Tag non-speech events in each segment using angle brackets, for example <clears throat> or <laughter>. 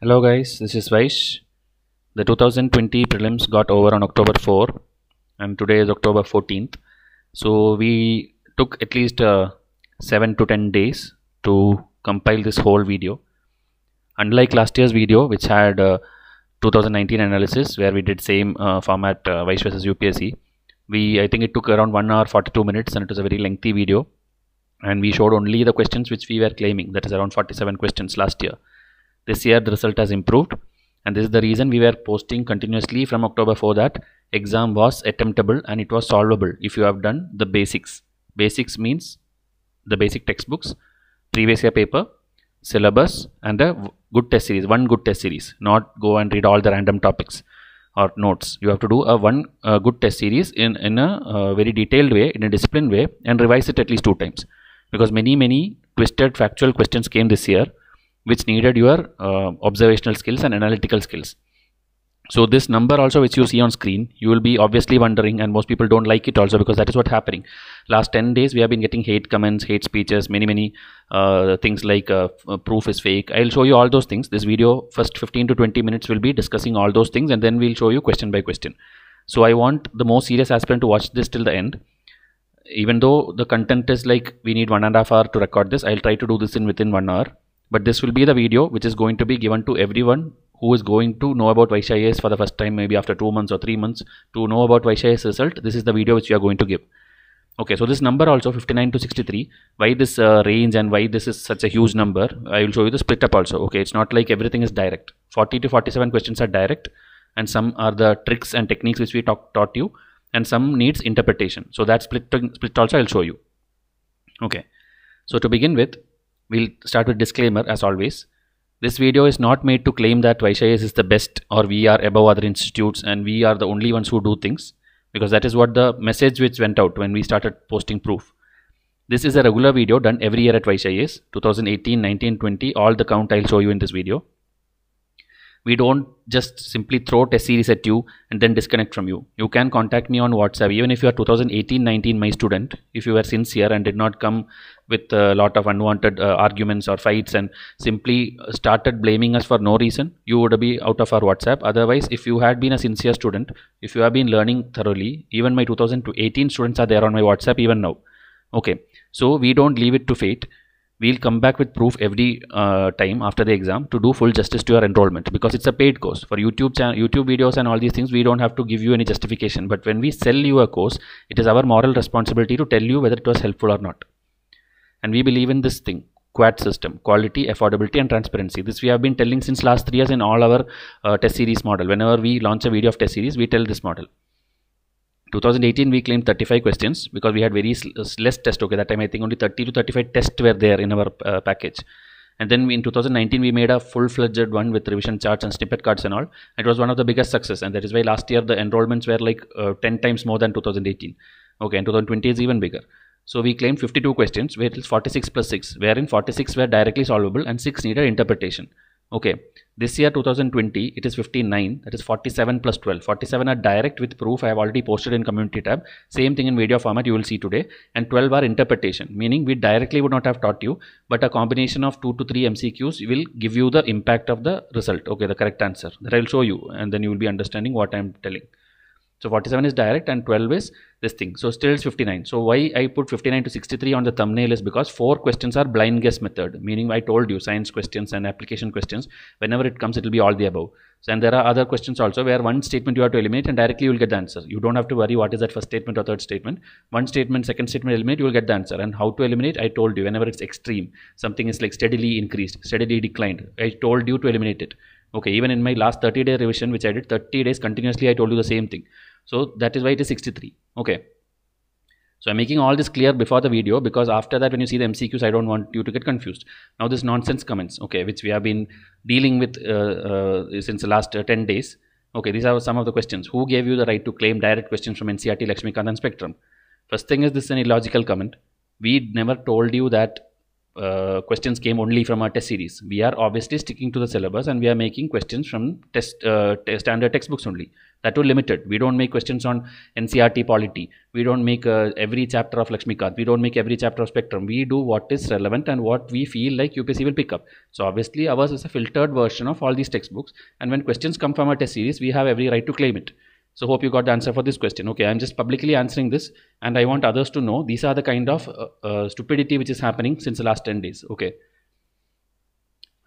Hello guys, this is Vaish. The 2020 prelims got over on October 4 and today is October 14th. So we took at least uh, 7 to 10 days to compile this whole video. Unlike last year's video which had uh, 2019 analysis where we did same uh, format uh, Vaish versus UPSC. We I think it took around 1 hour 42 minutes and it was a very lengthy video and we showed only the questions which we were claiming that is around 47 questions last year this year the result has improved and this is the reason we were posting continuously from October 4 that exam was attemptable and it was solvable if you have done the basics. Basics means the basic textbooks, previous year paper, syllabus and the good test series, one good test series, not go and read all the random topics or notes. You have to do a one uh, good test series in, in a uh, very detailed way, in a disciplined way and revise it at least two times because many many twisted factual questions came this year which needed your uh, observational skills and analytical skills so this number also which you see on screen you will be obviously wondering and most people don't like it also because that is what happening last 10 days we have been getting hate comments hate speeches many many uh, things like uh, uh, proof is fake i'll show you all those things this video first 15 to 20 minutes will be discussing all those things and then we'll show you question by question so i want the most serious aspirant to watch this till the end even though the content is like we need one and a half hour to record this i'll try to do this in within one hour but this will be the video which is going to be given to everyone who is going to know about Vaishayas for the first time maybe after 2 months or 3 months to know about Vaishayas result this is the video which you are going to give okay so this number also 59 to 63 why this uh, range and why this is such a huge number I will show you the split up also okay it's not like everything is direct 40 to 47 questions are direct and some are the tricks and techniques which we talk, taught you and some needs interpretation so that split split also I'll show you okay so to begin with We'll start with disclaimer as always. This video is not made to claim that Vaishayas is the best or we are above other institutes and we are the only ones who do things because that is what the message which went out when we started posting proof. This is a regular video done every year at Vaishayas 2018, 19, 20 all the count I'll show you in this video we don't just simply throw test series at you and then disconnect from you. You can contact me on WhatsApp. Even if you are 2018-19 my student, if you were sincere and did not come with a lot of unwanted uh, arguments or fights and simply uh, started blaming us for no reason, you would be out of our WhatsApp. Otherwise, if you had been a sincere student, if you have been learning thoroughly, even my 2018 students are there on my WhatsApp even now. Okay, so we don't leave it to fate we'll come back with proof every uh, time after the exam to do full justice to your enrollment because it's a paid course for youtube channel youtube videos and all these things we don't have to give you any justification but when we sell you a course it is our moral responsibility to tell you whether it was helpful or not and we believe in this thing quad system quality affordability and transparency this we have been telling since last three years in all our uh, test series model whenever we launch a video of test series we tell this model 2018 we claimed 35 questions because we had very uh, less test okay that time i think only 30 to 35 tests were there in our uh, package and then we, in 2019 we made a full-fledged one with revision charts and snippet cards and all it was one of the biggest success and that is why last year the enrollments were like uh, 10 times more than 2018 okay and 2020 is even bigger so we claimed 52 questions where it is 46 plus 6 wherein 46 were directly solvable and 6 needed interpretation okay this year 2020 it is 59 that is 47 plus 12 47 are direct with proof i have already posted in community tab same thing in video format you will see today and 12 are interpretation meaning we directly would not have taught you but a combination of 2 to 3 mcqs will give you the impact of the result okay the correct answer that i will show you and then you will be understanding what i am telling so 47 is direct and 12 is this thing. So still it's 59. So why I put 59 to 63 on the thumbnail is because four questions are blind guess method, meaning I told you science questions and application questions. Whenever it comes, it will be all the above. So, and there are other questions also where one statement you have to eliminate and directly you will get the answer. You don't have to worry what is that first statement or third statement. One statement, second statement eliminate, you will get the answer. And how to eliminate, I told you. Whenever it's extreme, something is like steadily increased, steadily declined. I told you to eliminate it. Okay, even in my last 30 day revision, which I did 30 days continuously, I told you the same thing so that is why it is 63 okay so I'm making all this clear before the video because after that when you see the MCQs I don't want you to get confused. Now this nonsense comments okay which we have been dealing with uh, uh, since the last uh, 10 days. Okay these are some of the questions. Who gave you the right to claim direct questions from NCRT, Lakshmi and Spectrum? First thing is this is an illogical comment. We never told you that uh, questions came only from our test series. We are obviously sticking to the syllabus and we are making questions from test, uh, standard textbooks only that too limited. We don't make questions on NCRT polity. We don't make uh, every chapter of Lakshmikant. We don't make every chapter of Spectrum. We do what is relevant and what we feel like UPC will pick up. So obviously ours is a filtered version of all these textbooks. And when questions come from a test series, we have every right to claim it. So hope you got the answer for this question. Okay, I'm just publicly answering this, and I want others to know these are the kind of uh, uh, stupidity which is happening since the last 10 days. Okay.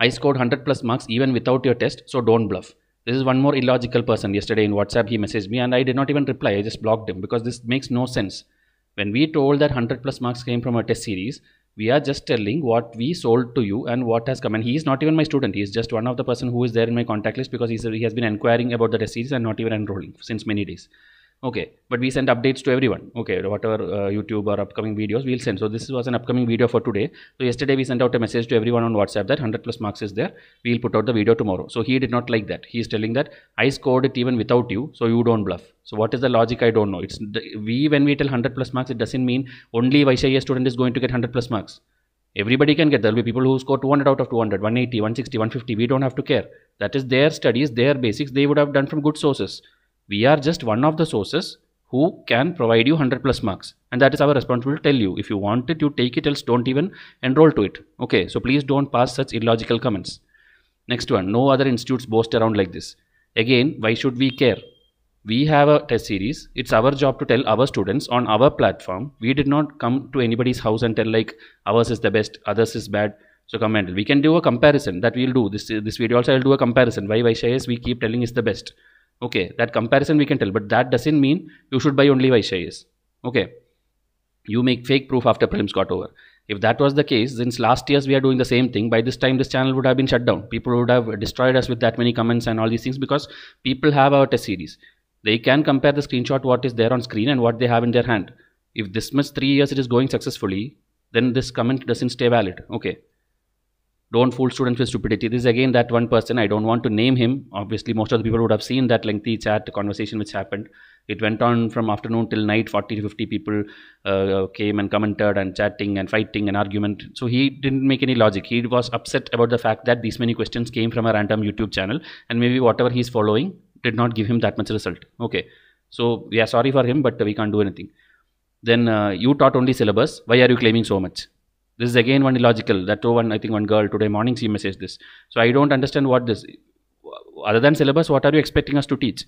I scored 100 plus marks even without your test, so don't bluff. This is one more illogical person. Yesterday in WhatsApp, he messaged me and I did not even reply. I just blocked him because this makes no sense. When we told that 100 plus marks came from a test series, we are just telling what we sold to you and what has come. And he is not even my student. He is just one of the person who is there in my contact list because he has been inquiring about the test series and not even enrolling since many days okay but we send updates to everyone okay whatever uh, youtube or upcoming videos we'll send so this was an upcoming video for today so yesterday we sent out a message to everyone on whatsapp that 100 plus marks is there we'll put out the video tomorrow so he did not like that he is telling that i scored it even without you so you don't bluff so what is the logic i don't know it's we when we tell 100 plus marks it doesn't mean only YCIA student is going to get 100 plus marks everybody can get there will be people who score 200 out of 200 180 160 150 we don't have to care that is their studies their basics they would have done from good sources we are just one of the sources who can provide you 100 plus marks and that is our responsibility to tell you if you want it you take it else don't even enroll to it okay so please don't pass such illogical comments next one no other institutes boast around like this again why should we care we have a test series it's our job to tell our students on our platform we did not come to anybody's house and tell like ours is the best others is bad so come and we can do a comparison that we'll do this this video also i'll do a comparison why why is we keep telling is the best Okay, that comparison we can tell, but that doesn't mean you should buy only shares. Okay, you make fake proof after prelims got over. If that was the case, since last years we are doing the same thing, by this time this channel would have been shut down. People would have destroyed us with that many comments and all these things because people have our test series. They can compare the screenshot what is there on screen and what they have in their hand. If this much three years it is going successfully, then this comment doesn't stay valid. Okay, don't fool students with stupidity. This is again that one person. I don't want to name him. Obviously, most of the people would have seen that lengthy chat conversation which happened. It went on from afternoon till night. 40 to 50 people uh, came and commented and chatting and fighting and argument. So he didn't make any logic. He was upset about the fact that these many questions came from a random YouTube channel and maybe whatever he's following did not give him that much result. Okay. So we are sorry for him, but we can't do anything. Then uh, you taught only syllabus. Why are you claiming so much? this is again one illogical that oh one i think one girl today morning she messaged this so i don't understand what this other than syllabus what are you expecting us to teach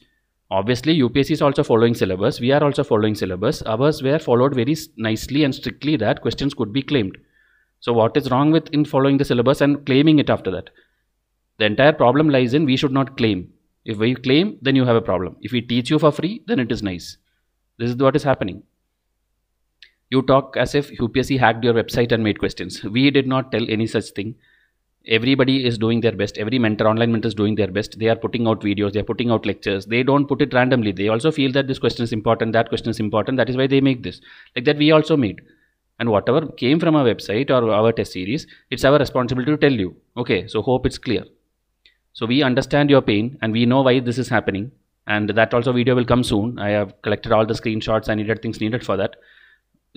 obviously upsc is also following syllabus we are also following syllabus ours were followed very nicely and strictly that questions could be claimed so what is wrong with in following the syllabus and claiming it after that the entire problem lies in we should not claim if we claim then you have a problem if we teach you for free then it is nice this is what is happening you talk as if UPSC hacked your website and made questions. We did not tell any such thing. Everybody is doing their best. Every mentor, online mentor is doing their best. They are putting out videos, they are putting out lectures. They don't put it randomly. They also feel that this question is important, that question is important. That is why they make this. Like that, we also made. And whatever came from our website or our test series, it's our responsibility to tell you. Okay, so hope it's clear. So we understand your pain and we know why this is happening. And that also video will come soon. I have collected all the screenshots I needed things needed for that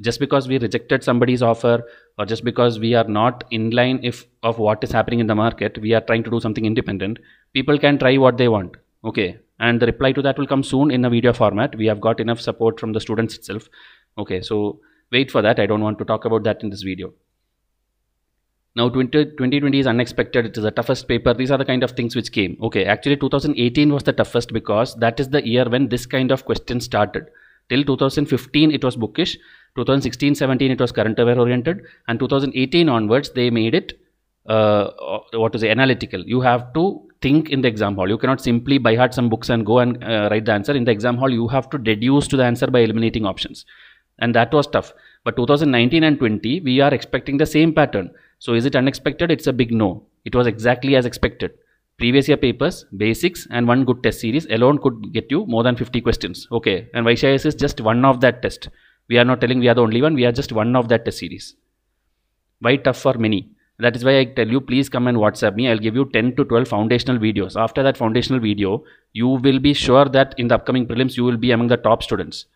just because we rejected somebody's offer or just because we are not in line if of what is happening in the market we are trying to do something independent people can try what they want okay and the reply to that will come soon in a video format we have got enough support from the students itself okay so wait for that i don't want to talk about that in this video now 20, 2020 is unexpected it is the toughest paper these are the kind of things which came okay actually 2018 was the toughest because that is the year when this kind of question started till 2015 it was bookish 2016-17 it was current aware oriented and 2018 onwards they made it uh, uh what to say analytical you have to think in the exam hall you cannot simply buy hard some books and go and uh, write the answer in the exam hall you have to deduce to the answer by eliminating options and that was tough but 2019 and 20 we are expecting the same pattern so is it unexpected it's a big no it was exactly as expected previous year papers, basics, and one good test series alone could get you more than 50 questions. Okay, and Vaishayas is just one of that test. We are not telling we are the only one, we are just one of that series. Why tough for many? That is why I tell you, please come and WhatsApp me. I'll give you 10 to 12 foundational videos. After that foundational video, you will be sure that in the upcoming prelims, you will be among the top students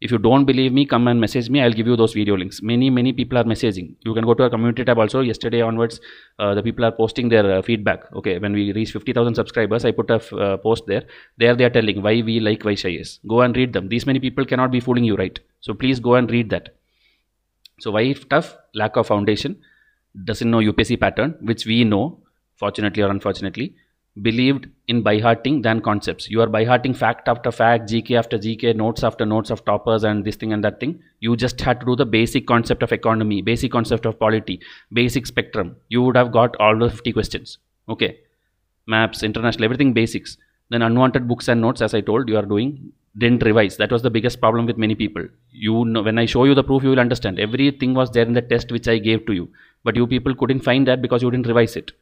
if you don't believe me come and message me i'll give you those video links many many people are messaging you can go to our community tab also yesterday onwards uh, the people are posting their uh, feedback okay when we reach 50000 subscribers i put a uh, post there there they are telling why we like Vaishayas. is go and read them these many people cannot be fooling you right so please go and read that so why tough lack of foundation doesn't know UPC pattern which we know fortunately or unfortunately believed in by-hearting than concepts. You are by-hearting fact after fact, GK after GK, notes after notes of toppers and this thing and that thing. You just had to do the basic concept of economy, basic concept of polity, basic spectrum. You would have got all the 50 questions. Okay. Maps, international, everything basics. Then unwanted books and notes, as I told, you are doing didn't revise. That was the biggest problem with many people. You know, when I show you the proof, you will understand. Everything was there in the test which I gave to you. But you people couldn't find that because you didn't revise it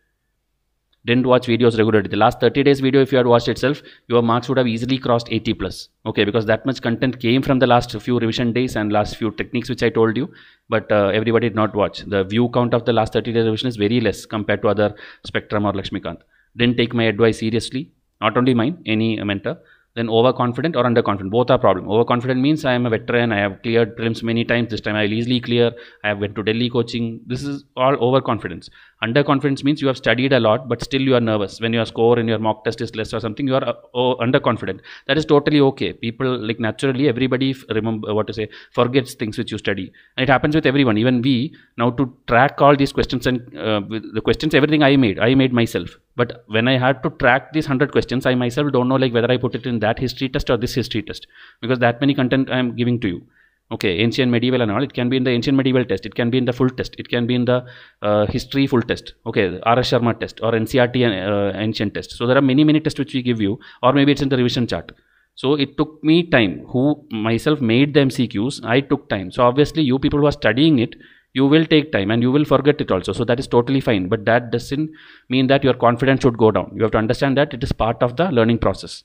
didn't watch videos regularly the last 30 days video if you had watched itself your marks would have easily crossed 80 plus okay because that much content came from the last few revision days and last few techniques which i told you but uh, everybody did not watch the view count of the last 30 days revision is very less compared to other spectrum or lakshmikant didn't take my advice seriously not only mine any mentor then overconfident or underconfident both are problem overconfident means i am a veteran i have cleared prelims many times this time i will easily clear i have went to delhi coaching this is all overconfidence underconfidence means you have studied a lot but still you are nervous when your score in your mock test is less or something you are uh, oh, underconfident that is totally okay people like naturally everybody f- remember what to say forgets things which you study and it happens with everyone even we now to track all these questions and uh, the questions everything i made i made myself but when I had to track these 100 questions, I myself don't know like whether I put it in that history test or this history test because that many content I am giving to you. Okay, ancient, medieval, and all. It can be in the ancient medieval test. It can be in the full test. It can be in the uh, history full test. Okay, R.S. Sharma test or NCRT uh, ancient test. So there are many, many tests which we give you, or maybe it's in the revision chart. So it took me time. Who myself made the MCQs, I took time. So obviously, you people who are studying it, you will take time and you will forget it also so that is totally fine but that doesn't mean that your confidence should go down you have to understand that it is part of the learning process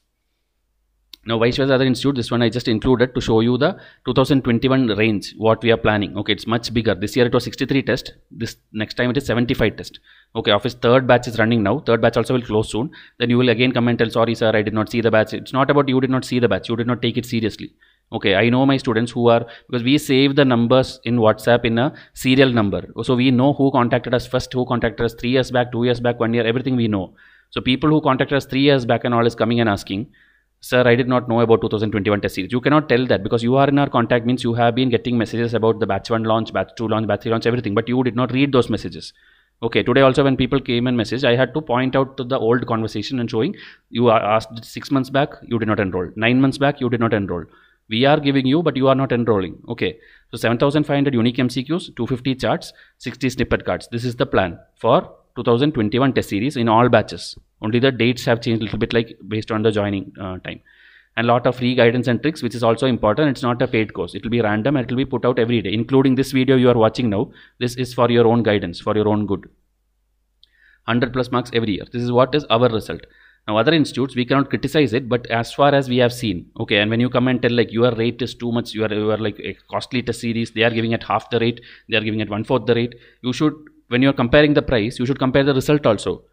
now Vaishwas Other Institute, this one I just included to show you the 2021 range, what we are planning. Okay, it's much bigger. This year it was 63 test. This next time it is 75 test. Okay, office third batch is running now. Third batch also will close soon. Then you will again come and tell, sorry sir, I did not see the batch. It's not about you did not see the batch. You did not take it seriously okay i know my students who are because we save the numbers in whatsapp in a serial number so we know who contacted us first who contacted us 3 years back 2 years back 1 year everything we know so people who contacted us 3 years back and all is coming and asking sir i did not know about 2021 test series you cannot tell that because you are in our contact means you have been getting messages about the batch 1 launch batch 2 launch batch 3 launch everything but you did not read those messages okay today also when people came and messaged i had to point out to the old conversation and showing you asked 6 months back you did not enroll 9 months back you did not enroll we are giving you but you are not enrolling okay so 7500 unique mcqs 250 charts 60 snippet cards this is the plan for 2021 test series in all batches only the dates have changed a little bit like based on the joining uh, time and lot of free guidance and tricks which is also important it's not a paid course it will be random and it will be put out every day including this video you are watching now this is for your own guidance for your own good 100 plus marks every year this is what is our result now, other institutes, we cannot criticize it, but as far as we have seen, okay, and when you come and tell like your rate is too much, you are, you are like a costly test series, they are giving at half the rate, they are giving at one fourth the rate, you should, when you are comparing the price, you should compare the result also.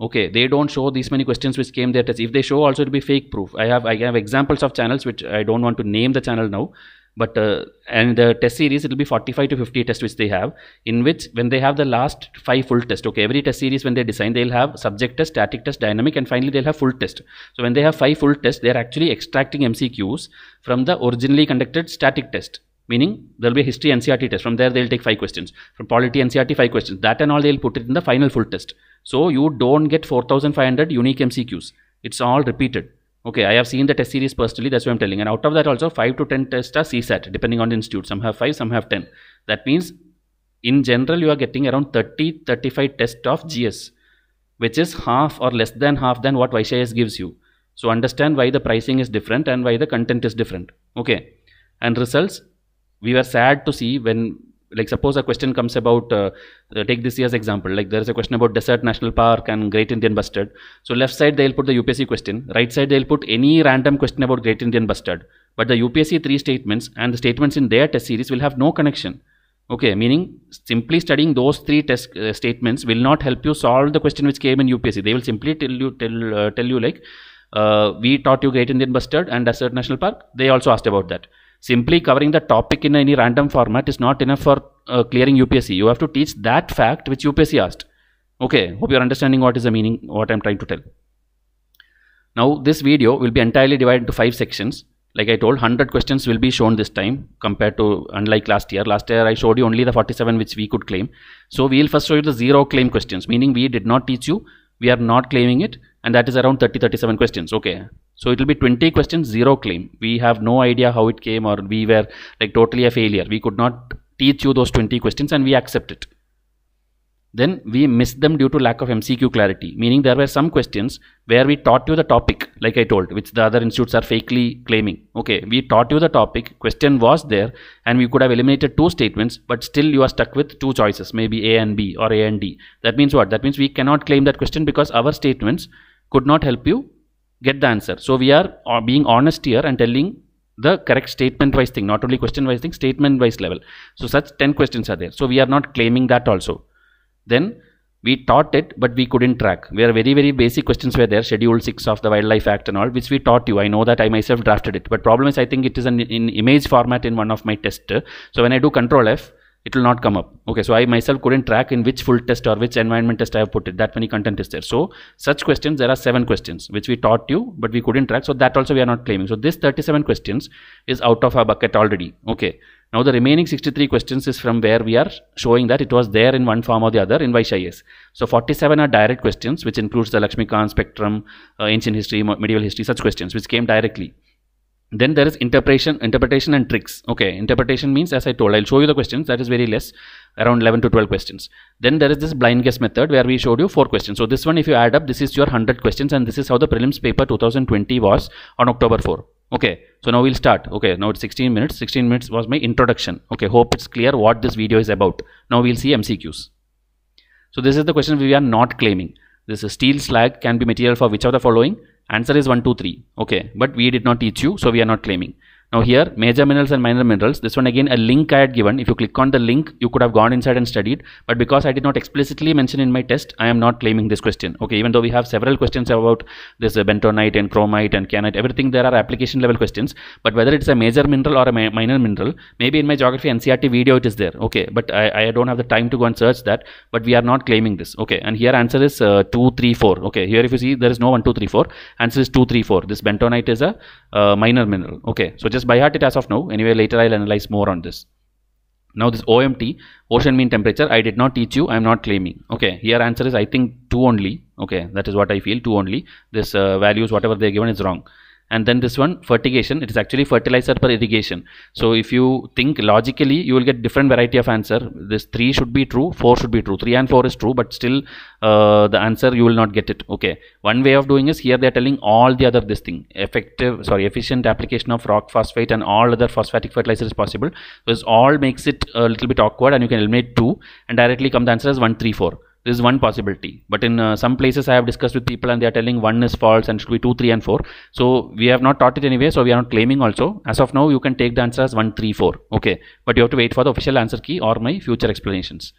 Okay, they don't show these many questions which came their test. If they show also, it will be fake proof. I have I have examples of channels which I don't want to name the channel now, but uh, and the test series it will be 45 to 50 tests which they have in which when they have the last five full test okay every test series when they design they'll have subject test static test dynamic and finally they'll have full test so when they have five full tests they're actually extracting mcqs from the originally conducted static test meaning there'll be a history ncrt test from there they'll take five questions from polity ncrt five questions that and all they'll put it in the final full test so you don't get 4500 unique mcqs it's all repeated Okay, I have seen the test series personally, that's what I'm telling. And out of that also, 5 to 10 tests are CSAT, depending on the institute. Some have 5, some have 10. That means, in general, you are getting around 30, 35 tests of GS, which is half or less than half than what YCIS gives you. So understand why the pricing is different and why the content is different. Okay. And results, we were sad to see when like suppose a question comes about uh, uh, take this year's example like there is a question about desert national park and great indian bustard so left side they'll put the upsc question right side they'll put any random question about great indian bustard but the upsc three statements and the statements in their test series will have no connection okay meaning simply studying those three test uh, statements will not help you solve the question which came in upsc they will simply tell you tell uh, tell you like uh, we taught you great indian bustard and desert national park they also asked about that Simply covering the topic in any random format is not enough for uh, clearing UPSC. You have to teach that fact which UPSC asked. Okay, hope you're understanding what is the meaning, what I'm trying to tell. Now, this video will be entirely divided into five sections. Like I told, 100 questions will be shown this time compared to unlike last year. Last year, I showed you only the 47 which we could claim. So, we will first show you the zero claim questions, meaning we did not teach you, we are not claiming it, and that is around 30 37 questions. Okay, so it will be 20 questions, zero claim. We have no idea how it came or we were like totally a failure. We could not teach you those 20 questions and we accept it. Then we missed them due to lack of MCQ clarity, meaning there were some questions where we taught you the topic, like I told, which the other institutes are fakely claiming. Okay, we taught you the topic, question was there, and we could have eliminated two statements, but still you are stuck with two choices, maybe A and B or A and D. That means what? That means we cannot claim that question because our statements could not help you get the answer. So we are uh, being honest here and telling the correct statement wise thing, not only question wise thing, statement wise level. So such 10 questions are there. So we are not claiming that also. Then we taught it, but we couldn't track. Where very, very basic questions were there, Schedule 6 of the Wildlife Act and all, which we taught you. I know that I myself drafted it. But problem is, I think it is an, in image format in one of my tests. So when I do Control F, it will not come up okay so i myself couldn't track in which full test or which environment test i have put it that many content is there so such questions there are seven questions which we taught you but we couldn't track so that also we are not claiming so this 37 questions is out of our bucket already okay now the remaining 63 questions is from where we are showing that it was there in one form or the other in Vaishayas. So 47 are direct questions which includes the Lakshmikant spectrum, uh, ancient history, medieval history, such questions which came directly then there is interpretation interpretation and tricks okay interpretation means as i told i'll show you the questions that is very less around 11 to 12 questions then there is this blind guess method where we showed you four questions so this one if you add up this is your 100 questions and this is how the prelims paper 2020 was on october 4 okay so now we'll start okay now it's 16 minutes 16 minutes was my introduction okay hope it's clear what this video is about now we'll see mcqs so this is the question we are not claiming this is steel slag can be material for which of the following answer is 1 2 3 okay but we did not teach you so we are not claiming now here major minerals and minor minerals this one again a link I had given if you click on the link you could have gone inside and studied but because I did not explicitly mention in my test I am not claiming this question okay even though we have several questions about this uh, bentonite and chromite and kyanite everything there are application level questions but whether it's a major mineral or a minor mineral maybe in my geography NCRT video it is there okay but I, I don't have the time to go and search that but we are not claiming this okay and here answer is uh, 2 3 4 okay here if you see there is no 1 2 3 4 answer is 2 3 4 this bentonite is a uh, minor mineral okay so just just by heart it as of now. Anyway, later I'll analyze more on this. Now this OMT, ocean mean temperature, I did not teach you, I am not claiming. Okay, here answer is I think 2 only. Okay, that is what I feel, 2 only. This uh, values, whatever they are given is wrong and then this one fertigation it is actually fertilizer per irrigation so if you think logically you will get different variety of answer this 3 should be true 4 should be true 3 and 4 is true but still uh, the answer you will not get it okay one way of doing is here they are telling all the other this thing effective sorry efficient application of rock phosphate and all other phosphatic fertilizer is possible This all makes it a little bit awkward and you can eliminate 2 and directly come the answer as one, three, four this is one possibility but in uh, some places i have discussed with people and they are telling one is false and should be 2 3 and 4 so we have not taught it anyway so we are not claiming also as of now you can take the answer as one, three, four. okay but you have to wait for the official answer key or my future explanations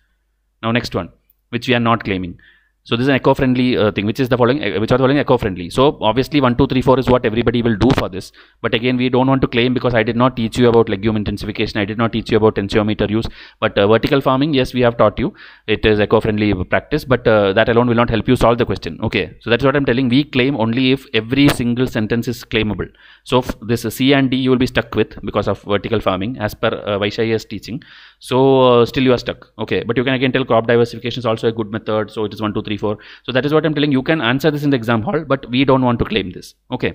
now next one which we are not claiming so this is an eco-friendly uh, thing, which is the following, uh, which are the following eco-friendly. So obviously one, two, three, four is what everybody will do for this. But again, we don't want to claim because I did not teach you about legume intensification. I did not teach you about tensiometer use. But uh, vertical farming, yes, we have taught you. It is eco-friendly practice, but uh, that alone will not help you solve the question. Okay, so that's what I'm telling. We claim only if every single sentence is claimable. So this C and D you will be stuck with because of vertical farming as per uh, Vaishyaya's teaching so uh, still you are stuck okay but you can again tell crop diversification is also a good method so it is 1 2 3 4 so that is what i'm telling you can answer this in the exam hall but we don't want to claim this okay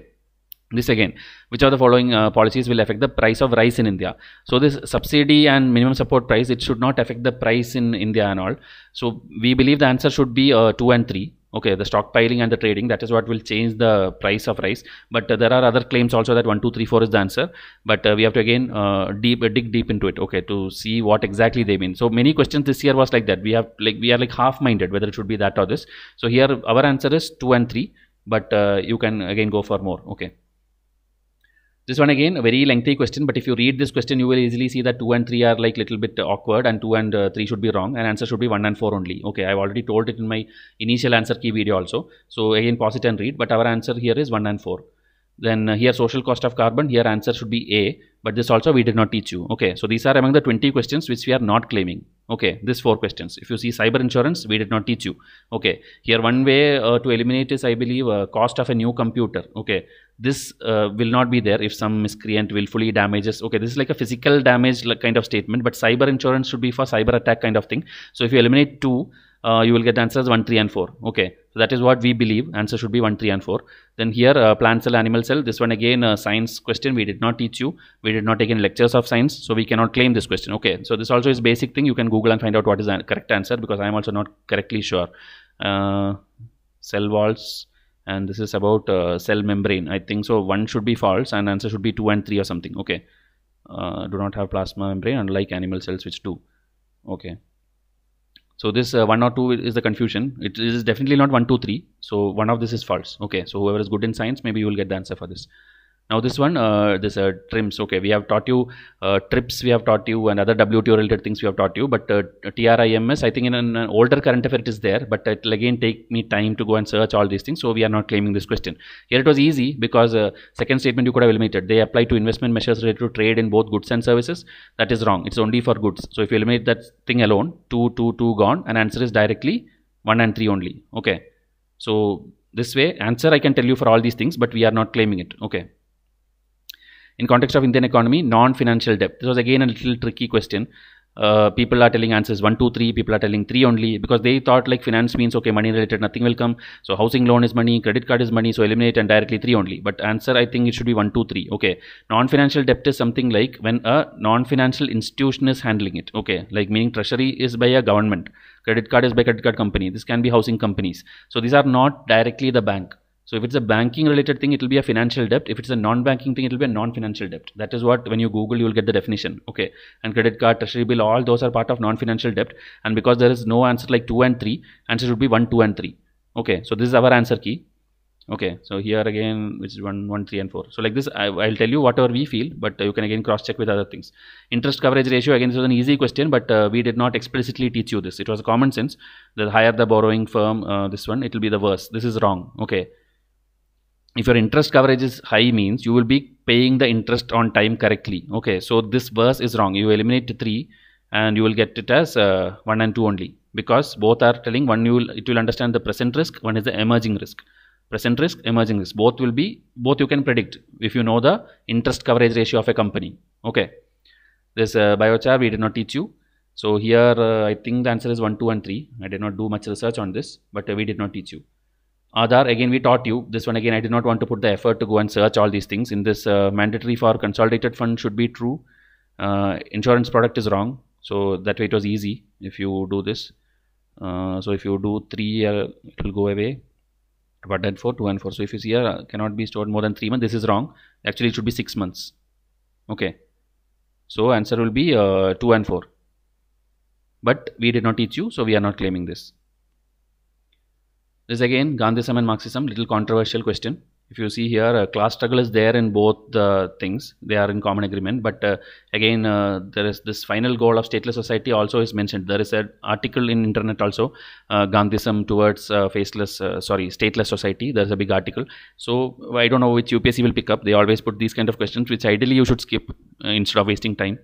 this again which of the following uh, policies will affect the price of rice in india so this subsidy and minimum support price it should not affect the price in india and all so we believe the answer should be uh, 2 and 3 okay the stockpiling and the trading that is what will change the price of rice but uh, there are other claims also that 1 2 3 4 is the answer but uh, we have to again uh, deep uh, dig deep into it okay to see what exactly they mean so many questions this year was like that we have like we are like half minded whether it should be that or this so here our answer is 2 and 3 but uh, you can again go for more okay this one again, a very lengthy question, but if you read this question, you will easily see that 2 and 3 are like little bit awkward and 2 and uh, 3 should be wrong and answer should be 1 and 4 only. Okay, I've already told it in my initial answer key video also. So again, pause it and read, but our answer here is 1 and 4 then uh, here social cost of carbon here answer should be a but this also we did not teach you okay so these are among the 20 questions which we are not claiming okay this four questions if you see cyber insurance we did not teach you okay here one way uh, to eliminate is i believe uh, cost of a new computer okay this uh, will not be there if some miscreant willfully damages okay this is like a physical damage kind of statement but cyber insurance should be for cyber attack kind of thing so if you eliminate two uh, you will get answers 1, 3 and 4. Okay, so that is what we believe. Answer should be 1, 3 and 4. Then here uh, plant cell, animal cell. This one again uh, science question we did not teach you. We did not take any lectures of science. So we cannot claim this question. Okay, so this also is basic thing. You can Google and find out what is the correct answer because I am also not correctly sure. Uh, cell walls and this is about uh, cell membrane. I think so. One should be false and answer should be 2 and 3 or something. Okay. Uh, do not have plasma membrane unlike animal cells which do okay so this uh, two is the confusion. It is definitely not 123. So one of this is false. Okay. So whoever is good in science, maybe you will get the answer for this now this one uh, this uh, trims okay we have taught you uh, trips we have taught you and other wto related things we have taught you but uh, trims i think in an, an older current affair it is there but it will again take me time to go and search all these things so we are not claiming this question here it was easy because uh, second statement you could have eliminated they apply to investment measures related to trade in both goods and services that is wrong it's only for goods so if you eliminate that thing alone 2 2 2 gone and answer is directly 1 and 3 only okay so this way answer i can tell you for all these things but we are not claiming it okay in context of Indian economy, non-financial debt. This was again a little tricky question. Uh, people are telling answers one, two, three. people are telling 3 only because they thought like finance means okay money related nothing will come so housing loan is money credit card is money so eliminate and directly 3 only but answer i think it should be one, two, three. okay non financial debt is something like when a non financial institution is handling it okay like meaning treasury is by a government credit card is by credit card company this can be housing companies so these are not directly the bank so if it's a banking related thing, it will be a financial debt. If it's a non-banking thing, it will be a non-financial debt. That is what when you Google, you will get the definition. Okay. And credit card, treasury bill, all those are part of non-financial debt. And because there is no answer like two and three, answer should be one, two, and three. Okay. So this is our answer key. Okay. So here again, which is one, one, three, and four. So like this, I, will tell you whatever we feel, but uh, you can again cross-check with other things. Interest coverage ratio again this was an easy question, but uh, we did not explicitly teach you this. It was common sense. The higher the borrowing firm, uh, this one, it will be the worse. This is wrong. Okay if your interest coverage is high means you will be paying the interest on time correctly okay so this verse is wrong you eliminate 3 and you will get it as uh, 1 and 2 only because both are telling one you will it will understand the present risk one is the emerging risk present risk emerging risk both will be both you can predict if you know the interest coverage ratio of a company okay this uh, biochar we did not teach you so here uh, i think the answer is 1 2 and 3 i did not do much research on this but uh, we did not teach you Aadhaar, again, we taught you. This one, again, I did not want to put the effort to go and search all these things. In this, uh, mandatory for consolidated fund should be true. Uh, insurance product is wrong. So that way it was easy if you do this. Uh, so if you do 3, uh, it will go away. But then for 2 and 4. So if you see here, uh, cannot be stored more than 3 months. This is wrong. Actually, it should be 6 months. Okay. So answer will be uh, 2 and 4. But we did not teach you, so we are not claiming this. This again, Gandhism and Marxism, little controversial question. If you see here, uh, class struggle is there in both the things. They are in common agreement. But uh, again, uh, there is this final goal of stateless society also is mentioned. There is an article in internet also, uh, Gandhism towards uh, faceless, sorry, stateless society. There's a big article. So I don't know which UPSC will pick up. They always put these kind of questions, which ideally you should skip instead of wasting time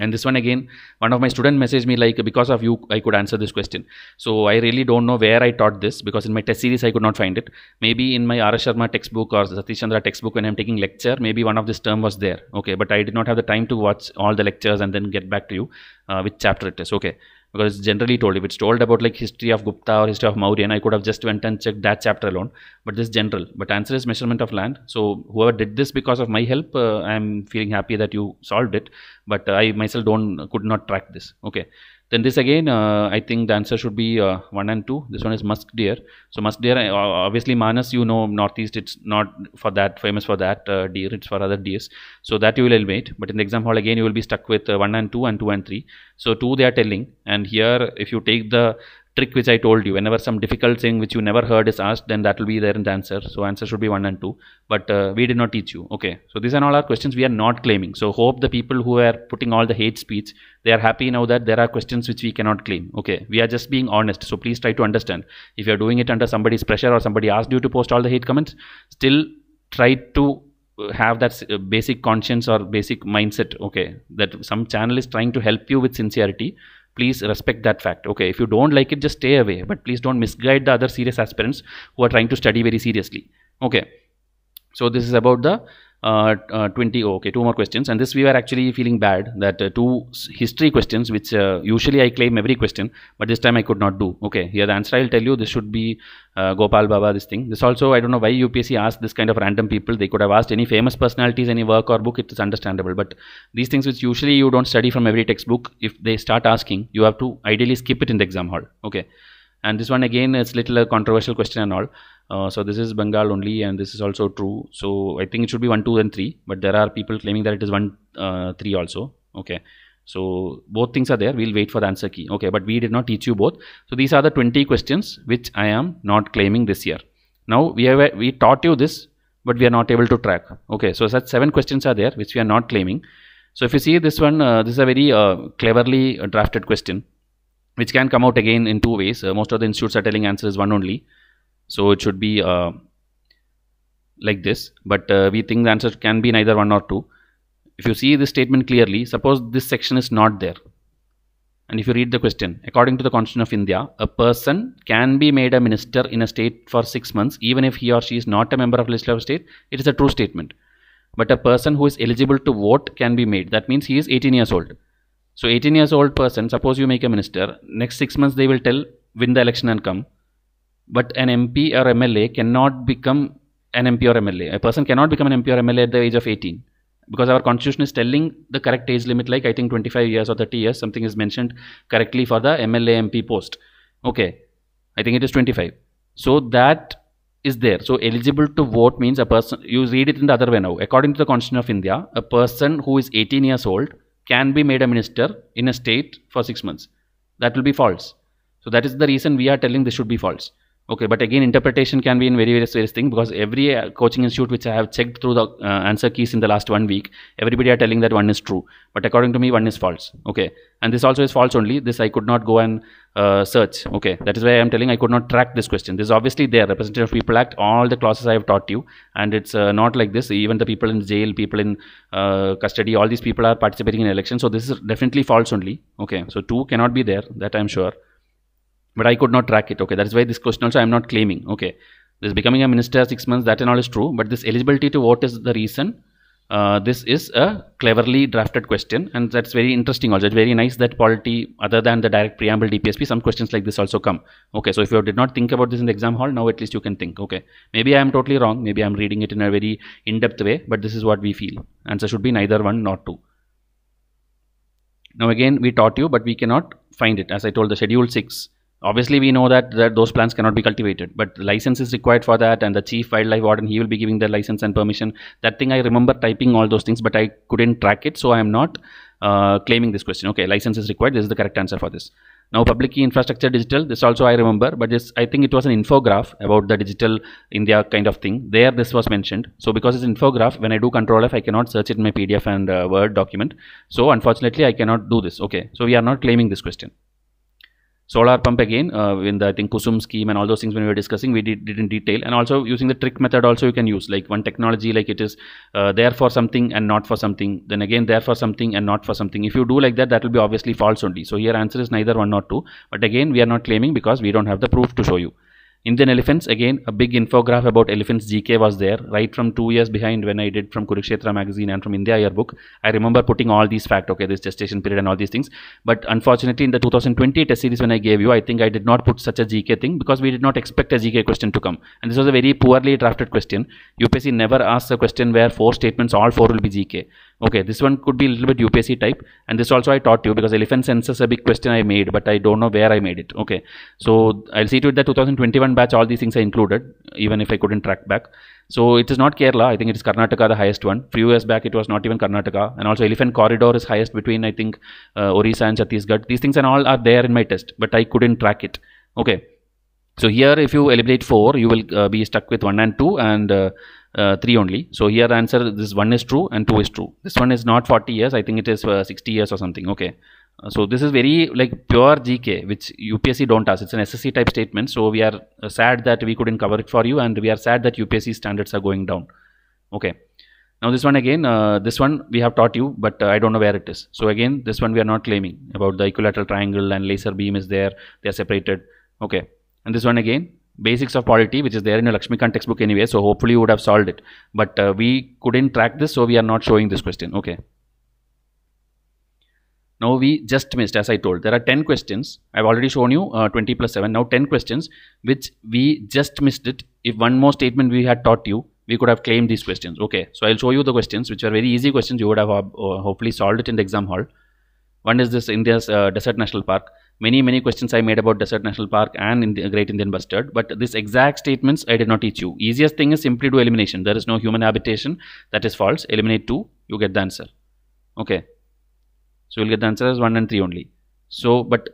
and this one again one of my student messaged me like because of you i could answer this question so i really don't know where i taught this because in my test series i could not find it maybe in my Arash sharma textbook or satish chandra textbook when i'm taking lecture maybe one of this term was there okay but i did not have the time to watch all the lectures and then get back to you uh, which chapter it is okay because it's generally told if it's told about like history of gupta or history of mauryan i could have just went and checked that chapter alone but this general but answer is measurement of land so whoever did this because of my help uh, i'm feeling happy that you solved it but i myself don't could not track this okay then this again, uh, I think the answer should be uh, 1 and 2. This one is musk deer. So musk deer, uh, obviously Manas, you know, Northeast, it's not for that, famous for that uh, deer. It's for other deers. So that you will eliminate. But in the exam hall, again, you will be stuck with uh, 1 and 2 and 2 and 3. So 2 they are telling. And here, if you take the trick which I told you. Whenever some difficult thing which you never heard is asked, then that will be there in the answer. So answer should be 1 and 2. But uh, we did not teach you. Okay. So these are all our questions we are not claiming. So hope the people who are putting all the hate speech, they are happy now that there are questions which we cannot claim. Okay. We are just being honest. So please try to understand. If you are doing it under somebody's pressure or somebody asked you to post all the hate comments, still try to have that uh, basic conscience or basic mindset okay that some channel is trying to help you with sincerity please respect that fact okay if you don't like it just stay away but please don't misguide the other serious aspirants who are trying to study very seriously okay so this is about the uh, uh, 20 oh, okay two more questions and this we were actually feeling bad that uh, two history questions which uh, usually i claim every question but this time i could not do okay here the answer i'll tell you this should be uh, gopal baba this thing this also i don't know why upsc asked this kind of random people they could have asked any famous personalities any work or book it is understandable but these things which usually you don't study from every textbook if they start asking you have to ideally skip it in the exam hall okay and this one again is little a uh, controversial question and all uh, so this is Bengal only, and this is also true. So I think it should be one, two, and three. But there are people claiming that it is one, uh, three also. Okay. So both things are there. We'll wait for the answer key. Okay. But we did not teach you both. So these are the 20 questions which I am not claiming this year. Now we have we taught you this, but we are not able to track. Okay. So such seven questions are there which we are not claiming. So if you see this one, uh, this is a very uh, cleverly uh, drafted question which can come out again in two ways. Uh, most of the institutes are telling answer is one only. So it should be uh, like this, but uh, we think the answer can be neither 1 nor 2. If you see this statement clearly, suppose this section is not there. And if you read the question, according to the Constitution of India, a person can be made a minister in a state for 6 months even if he or she is not a member of legislative state. It is a true statement. But a person who is eligible to vote can be made. That means he is 18 years old. So 18 years old person, suppose you make a minister, next 6 months they will tell win the election and come. But an MP or MLA cannot become an MP or MLA. A person cannot become an MP or MLA at the age of 18 because our constitution is telling the correct age limit, like I think 25 years or 30 years, something is mentioned correctly for the MLA MP post. Okay, I think it is 25. So that is there. So eligible to vote means a person, you read it in the other way now. According to the constitution of India, a person who is 18 years old can be made a minister in a state for six months. That will be false. So that is the reason we are telling this should be false. Okay, but again, interpretation can be in very various various things because every uh, coaching institute which I have checked through the uh, answer keys in the last one week, everybody are telling that one is true, but according to me, one is false. Okay, and this also is false only. This I could not go and uh, search. Okay, that is why I am telling I could not track this question. This is obviously there. Representative of People Act, all the classes I have taught you, and it's uh, not like this. Even the people in jail, people in uh, custody, all these people are participating in election. So this is definitely false only. Okay, so two cannot be there. That I am sure but I could not track it. Okay, that is why this question also I am not claiming. Okay, this becoming a minister six months that and all is true, but this eligibility to vote is the reason. Uh, this is a cleverly drafted question, and that's very interesting. Also, it's very nice that polity, other than the direct preamble DPSP, some questions like this also come. Okay, so if you did not think about this in the exam hall, now at least you can think. Okay, maybe I am totally wrong. Maybe I'm reading it in a very in-depth way, but this is what we feel. Answer should be neither one nor two. Now again, we taught you, but we cannot find it. As I told, the schedule six obviously we know that, that those plants cannot be cultivated but license is required for that and the chief wildlife warden he will be giving the license and permission that thing i remember typing all those things but i couldn't track it so i am not uh, claiming this question okay license is required this is the correct answer for this now public key infrastructure digital this also i remember but this i think it was an infograph about the digital india kind of thing there this was mentioned so because it's infograph when i do control f i cannot search it in my pdf and uh, word document so unfortunately i cannot do this okay so we are not claiming this question solar pump again uh, in the I think Kusum scheme and all those things when we were discussing we did, did in detail and also using the trick method also you can use like one technology like it is uh, there for something and not for something then again there for something and not for something if you do like that that will be obviously false only so here answer is neither one nor two but again we are not claiming because we don't have the proof to show you Indian elephants, again, a big infograph about elephants GK was there, right from two years behind when I did from Kurukshetra magazine and from India yearbook. I remember putting all these fact, okay, this gestation period and all these things. But unfortunately, in the 2020 test series when I gave you, I think I did not put such a GK thing because we did not expect a GK question to come. And this was a very poorly drafted question. UPSC never asks a question where four statements, all four will be GK. Okay, this one could be a little bit UPSC type, and this also I taught you because elephant census a big question I made, but I don't know where I made it. Okay, so I'll see to it that 2021 batch all these things are included, even if I couldn't track back. So it is not Kerala. I think it is Karnataka, the highest one. Few years back, it was not even Karnataka, and also Elephant Corridor is highest between I think uh, Orissa and Chhattisgarh. These things and all are there in my test, but I couldn't track it. Okay, so here if you eliminate four, you will uh, be stuck with one and two, and uh, uh, 3 only. So here answer this one is true and two is true. This one is not 40 years. I think it is uh, 60 years or something. Okay. Uh, so this is very like pure GK which UPSC don't ask. It's an SSC type statement. So we are uh, sad that we couldn't cover it for you and we are sad that UPSC standards are going down. Okay. Now this one again, uh, this one we have taught you but I don't know where it is. So again this one we are not claiming about the equilateral triangle and laser beam is there. They are separated. Okay. And this one again basics of polity which is there in your Lakshmikant textbook anyway so hopefully you would have solved it but uh, we couldn't track this so we are not showing this question okay now we just missed as I told there are 10 questions I've already shown you uh, 20 plus 7 now 10 questions which we just missed it if one more statement we had taught you we could have claimed these questions okay so I'll show you the questions which are very easy questions you would have uh, hopefully solved it in the exam hall one is this India's uh, Desert National Park many many questions i made about desert national park and in great indian bustard but this exact statements i did not teach you easiest thing is simply do elimination there is no human habitation that is false eliminate 2 you get the answer okay so you'll get the answer as 1 and 3 only so but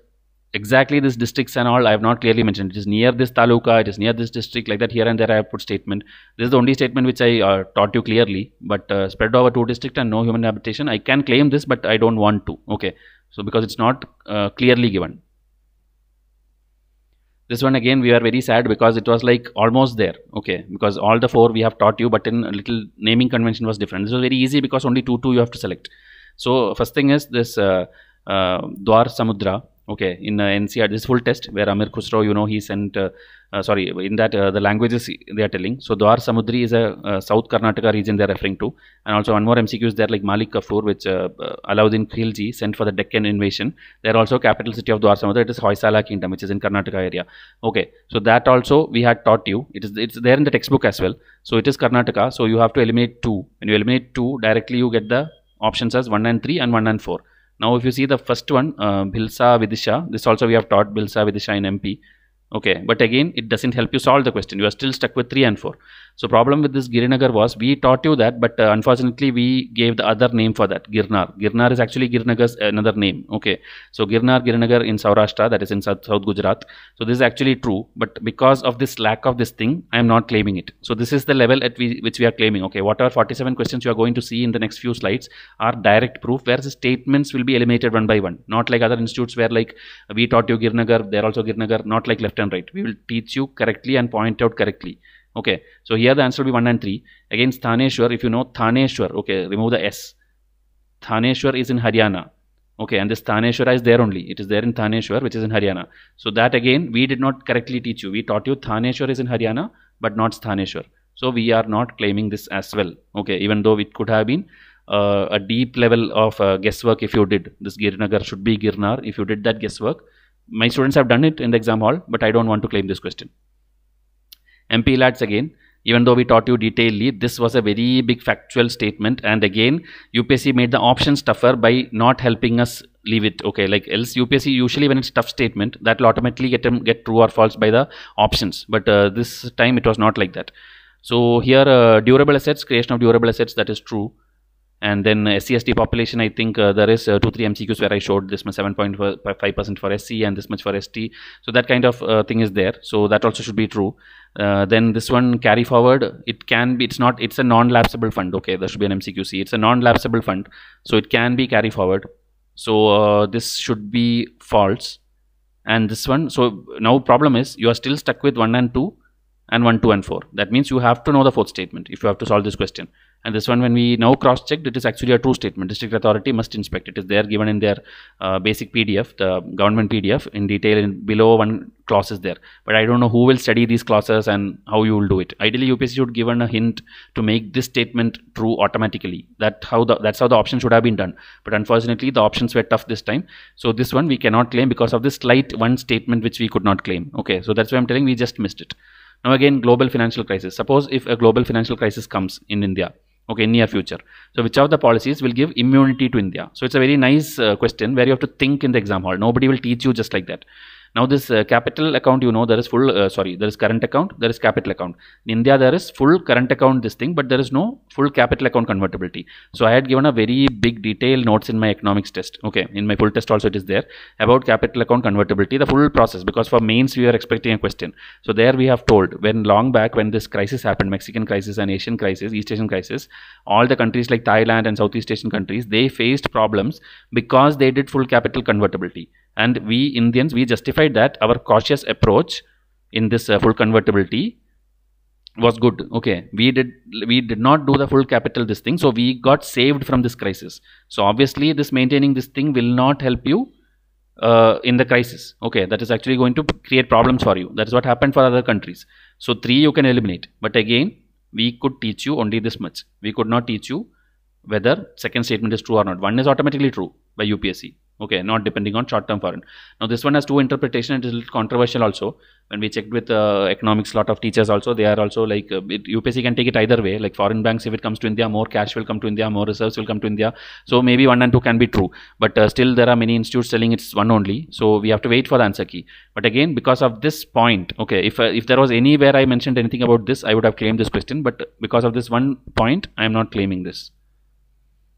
exactly this districts and all I have not clearly mentioned. It is near this taluka, it is near this district, like that. Here and there I have put statement. This is the only statement which I uh, taught you clearly. But uh, spread over two district and no human habitation. I can claim this, but I don't want to. Okay, so because it's not uh, clearly given this one again we are very sad because it was like almost there okay because all the four we have taught you but in a little naming convention was different this was very easy because only two two you have to select so first thing is this uh, uh, Dwar Samudra okay in uh, NCR this full test where Amir Khusro you know he sent uh, uh, sorry, in that uh, the languages they are telling. So Dwar Samudri is a uh, South Karnataka region they are referring to, and also one more MCQ is there like Malik Kafur, which Alauddin Khilji sent for the Deccan invasion. They are also capital city of Dwar Samudri. It is Hoysala Kingdom, which is in Karnataka area. Okay, so that also we had taught you. It is it's there in the textbook as well. So it is Karnataka. So you have to eliminate two. When you eliminate two, directly you get the options as 1 and 3 and 1 and 4. Now if you see the first one, uh, Bilsa Vidisha, this also we have taught Bilsa Vidisha in MP okay but again it doesn't help you solve the question you are still stuck with 3 and 4 so problem with this Girinagar was we taught you that, but uh, unfortunately we gave the other name for that Girnar. Girnar is actually Girinagar's uh, another name. Okay, so Girnar Girinagar in Saurashtra, that is in South, South Gujarat. So this is actually true, but because of this lack of this thing, I am not claiming it. So this is the level at we, which we are claiming. Okay, whatever 47 questions you are going to see in the next few slides are direct proof, where the statements will be eliminated one by one, not like other institutes where like we taught you Girinagar, they're also Girinagar. not like left and right. We will teach you correctly and point out correctly. Okay, so here the answer will be 1 and 3. Again, Thaneshwar, if you know Thaneshwar, okay, remove the S. Thaneshwar is in Haryana. Okay, and this thaneshwar is there only. It is there in Thaneshwar, which is in Haryana. So that again, we did not correctly teach you. We taught you Thaneshwar is in Haryana, but not Thaneshwar. So we are not claiming this as well. Okay, even though it could have been uh, a deep level of uh, guesswork if you did. This Girnagar should be Girnar if you did that guesswork. My students have done it in the exam hall, but I don't want to claim this question. MP lads again, even though we taught you detailedly, this was a very big factual statement. And again, UPSC made the options tougher by not helping us leave it. Okay, like else UPSC usually when it's tough statement, that will automatically get them um, get true or false by the options. But uh, this time it was not like that. So here, uh, durable assets, creation of durable assets, that is true. And then SCST population, I think uh, there is uh, two, three MCQs where I showed this much 7.5% for SC and this much for ST. So that kind of uh, thing is there. So that also should be true. Uh, then this one carry forward it can be it's not it's a non-lapsable fund okay there should be an mcqc it's a non-lapsable fund so it can be carry forward so uh, this should be false and this one so now problem is you are still stuck with 1 and 2 and 1 2 and 4 that means you have to know the fourth statement if you have to solve this question and this one when we now cross checked it is actually a true statement district authority must inspect it is there given in their uh, basic pdf the government pdf in detail in below one clause is there but i don't know who will study these clauses and how you will do it ideally upsc should given a hint to make this statement true automatically that how the, that's how the option should have been done but unfortunately the options were tough this time so this one we cannot claim because of this slight one statement which we could not claim okay so that's why i'm telling we just missed it now again global financial crisis suppose if a global financial crisis comes in india okay near future so which of the policies will give immunity to india so it's a very nice uh, question where you have to think in the exam hall nobody will teach you just like that now this uh, capital account, you know, there is full, uh, sorry, there is current account, there is capital account. In India, there is full current account, this thing, but there is no full capital account convertibility. So I had given a very big detail notes in my economics test. Okay, in my full test also it is there about capital account convertibility, the full process, because for mains we are expecting a question. So there we have told when long back when this crisis happened, Mexican crisis and Asian crisis, East Asian crisis, all the countries like Thailand and Southeast Asian countries, they faced problems because they did full capital convertibility and we Indians we justified that our cautious approach in this uh, full convertibility was good okay we did we did not do the full capital this thing so we got saved from this crisis so obviously this maintaining this thing will not help you uh, in the crisis okay that is actually going to create problems for you that is what happened for other countries so three you can eliminate but again we could teach you only this much we could not teach you whether second statement is true or not one is automatically true by upsc okay not depending on short term foreign now this one has two interpretation it is a little controversial also when we checked with uh, economics lot of teachers also they are also like uh, it, upsc can take it either way like foreign banks if it comes to india more cash will come to india more reserves will come to india so maybe one and two can be true but uh, still there are many institutes telling it's one only so we have to wait for the answer key but again because of this point okay if uh, if there was anywhere i mentioned anything about this i would have claimed this question but because of this one point i am not claiming this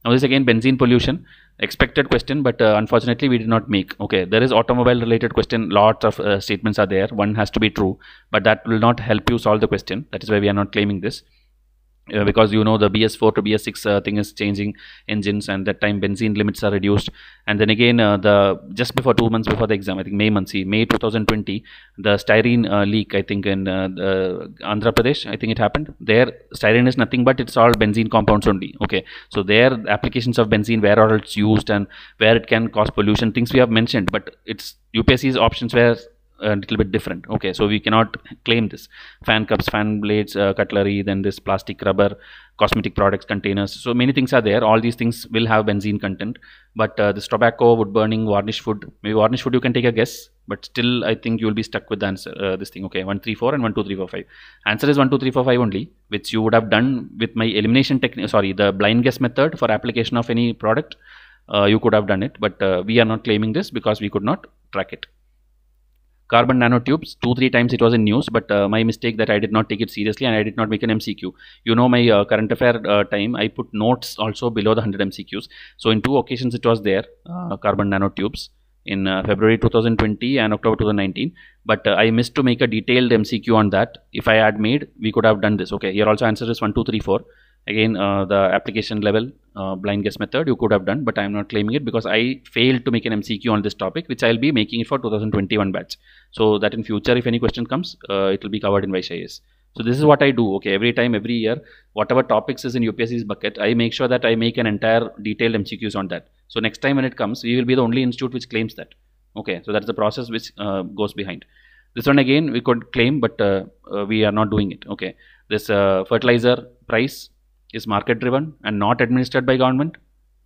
now this again benzene pollution expected question but uh, unfortunately we did not make okay there is automobile related question lots of uh, statements are there one has to be true but that will not help you solve the question that is why we are not claiming this uh, because you know the BS4 to BS6 uh, thing is changing engines, and that time benzene limits are reduced. And then again, uh, the just before two months before the exam, I think May month, see, May 2020, the styrene uh, leak, I think in uh, Andhra Pradesh, I think it happened. There, styrene is nothing but it's all benzene compounds only. Okay, so there applications of benzene, where all it's used and where it can cause pollution, things we have mentioned, but it's UPSC's options where a little bit different okay so we cannot claim this fan cups fan blades uh, cutlery then this plastic rubber cosmetic products containers so many things are there all these things will have benzene content but uh, this tobacco wood burning varnish food. maybe varnish food, you can take a guess but still i think you will be stuck with the answer uh, this thing okay 134 and 12345 answer is 12345 only which you would have done with my elimination technique sorry the blind guess method for application of any product uh, you could have done it but uh, we are not claiming this because we could not track it carbon nanotubes two three times it was in news but uh, my mistake that i did not take it seriously and i did not make an mcq you know my uh, current affair uh, time i put notes also below the 100 mcqs so in two occasions it was there uh, carbon nanotubes in uh, february 2020 and october 2019 but uh, i missed to make a detailed mcq on that if i had made we could have done this okay here also answer is 1 2 3 4 again uh, the application level uh, blind guess method you could have done but i'm not claiming it because i failed to make an mcq on this topic which i'll be making it for 2021 batch so that in future if any question comes uh, it will be covered in YSIS. so this is what i do okay every time every year whatever topics is in upsc's bucket i make sure that i make an entire detailed mcqs on that so next time when it comes we will be the only institute which claims that okay so that's the process which uh, goes behind this one again we could claim but uh, uh, we are not doing it okay this fertilizer price is market driven and not administered by government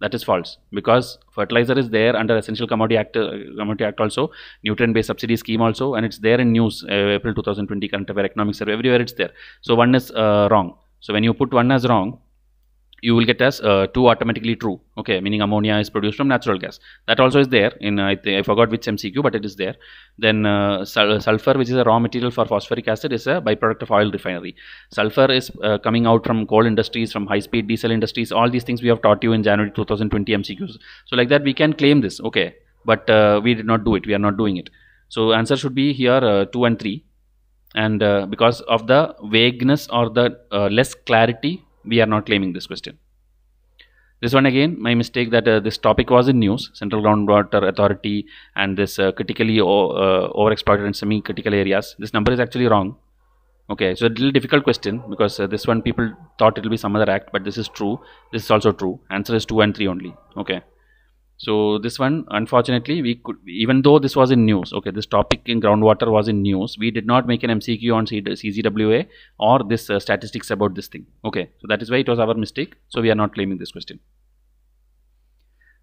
that is false because fertilizer is there under essential commodity act uh, commodity act also nutrient based subsidy scheme also and it's there in news uh, april 2020 current Affairs economic survey everywhere it's there so one is uh, wrong so when you put one as wrong you will get as uh, 2 automatically true okay meaning ammonia is produced from natural gas that also is there in I, I forgot which MCQ but it is there then uh, sul sulfur which is a raw material for phosphoric acid is a byproduct of oil refinery sulfur is uh, coming out from coal industries from high speed diesel industries all these things we have taught you in January 2020 MCQs so like that we can claim this okay but uh, we did not do it we are not doing it so answer should be here uh, 2 and 3 and uh, because of the vagueness or the less clarity we are not claiming this question this one again my mistake that uh, this topic was in news central groundwater authority and this uh, critically uh, overexploited and semi critical areas this number is actually wrong okay so a little difficult question because uh, this one people thought it will be some other act but this is true this is also true answer is 2 and 3 only okay so this one unfortunately we could even though this was in news okay this topic in groundwater was in news we did not make an mcq on czwa or this uh, statistics about this thing okay so that is why it was our mistake so we are not claiming this question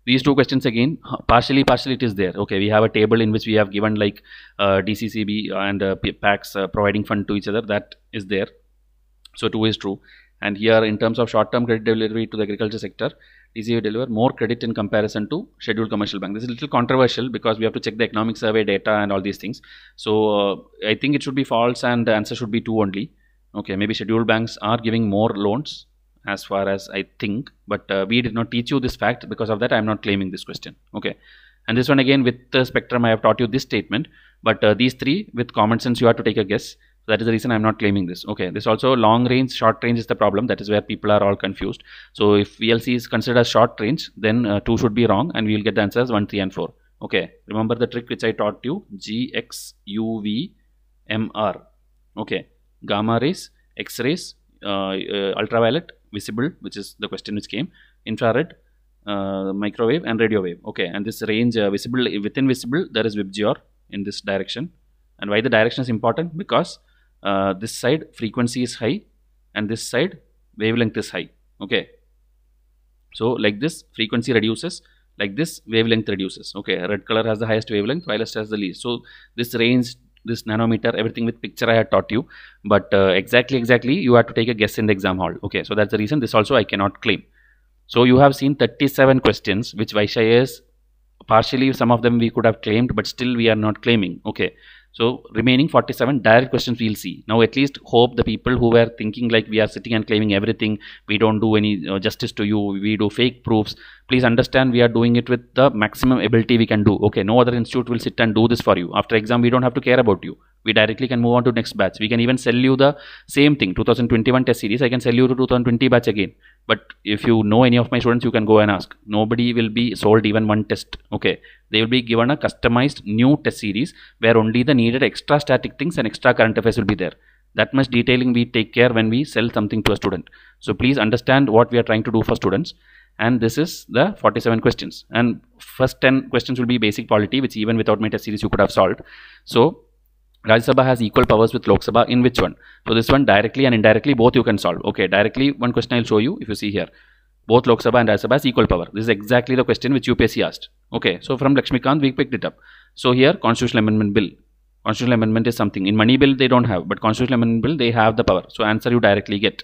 these two questions again partially partially it is there okay we have a table in which we have given like uh, dccb and uh, pacs uh, providing fund to each other that is there so two is true and here in terms of short term credit delivery to the agriculture sector to deliver more credit in comparison to scheduled commercial bank. This is a little controversial because we have to check the economic survey data and all these things. So uh, I think it should be false and the answer should be two only. Okay, maybe scheduled banks are giving more loans as far as I think, but uh, we did not teach you this fact because of that I am not claiming this question. Okay. And this one again with the spectrum I have taught you this statement, but uh, these three with common sense you have to take a guess that is the reason I'm not claiming this. Okay, this also long range, short range is the problem. That is where people are all confused. So if VLC is considered as short range, then uh, 2 should be wrong and we will get the answers 1, 3 and 4. Okay, remember the trick which I taught you, GXUVMR. Okay, gamma rays, X-rays, uh, uh, ultraviolet, visible, which is the question which came, infrared, uh, microwave and radio wave. Okay, and this range uh, visible, within visible, there is WebGR in this direction. And why the direction is important? Because uh, this side frequency is high and this side wavelength is high okay so like this frequency reduces like this wavelength reduces okay red color has the highest wavelength violet has the least so this range this nanometer everything with picture i had taught you but uh, exactly exactly you have to take a guess in the exam hall okay so that's the reason this also i cannot claim so you have seen 37 questions which vaishya is partially some of them we could have claimed but still we are not claiming okay so remaining 47 direct questions we'll see. Now at least hope the people who were thinking like we are sitting and claiming everything, we don't do any uh, justice to you, we do fake proofs. Please understand we are doing it with the maximum ability we can do. Okay, no other institute will sit and do this for you. After exam, we don't have to care about you we directly can move on to next batch we can even sell you the same thing 2021 test series i can sell you to 2020 batch again but if you know any of my students you can go and ask nobody will be sold even one test okay they will be given a customized new test series where only the needed extra static things and extra current affairs will be there that much detailing we take care when we sell something to a student so please understand what we are trying to do for students and this is the 47 questions and first 10 questions will be basic quality, which even without my test series you could have solved so Rajya Sabha has equal powers with Lok Sabha in which one? So this one directly and indirectly both you can solve. Okay, directly one question I'll show you if you see here. Both Lok Sabha and Rajya Sabha has equal power. This is exactly the question which UPSC asked. Okay, so from Lakshmikant we picked it up. So here constitutional amendment bill. Constitutional amendment is something. In money bill they don't have but constitutional amendment bill they have the power. So answer you directly get.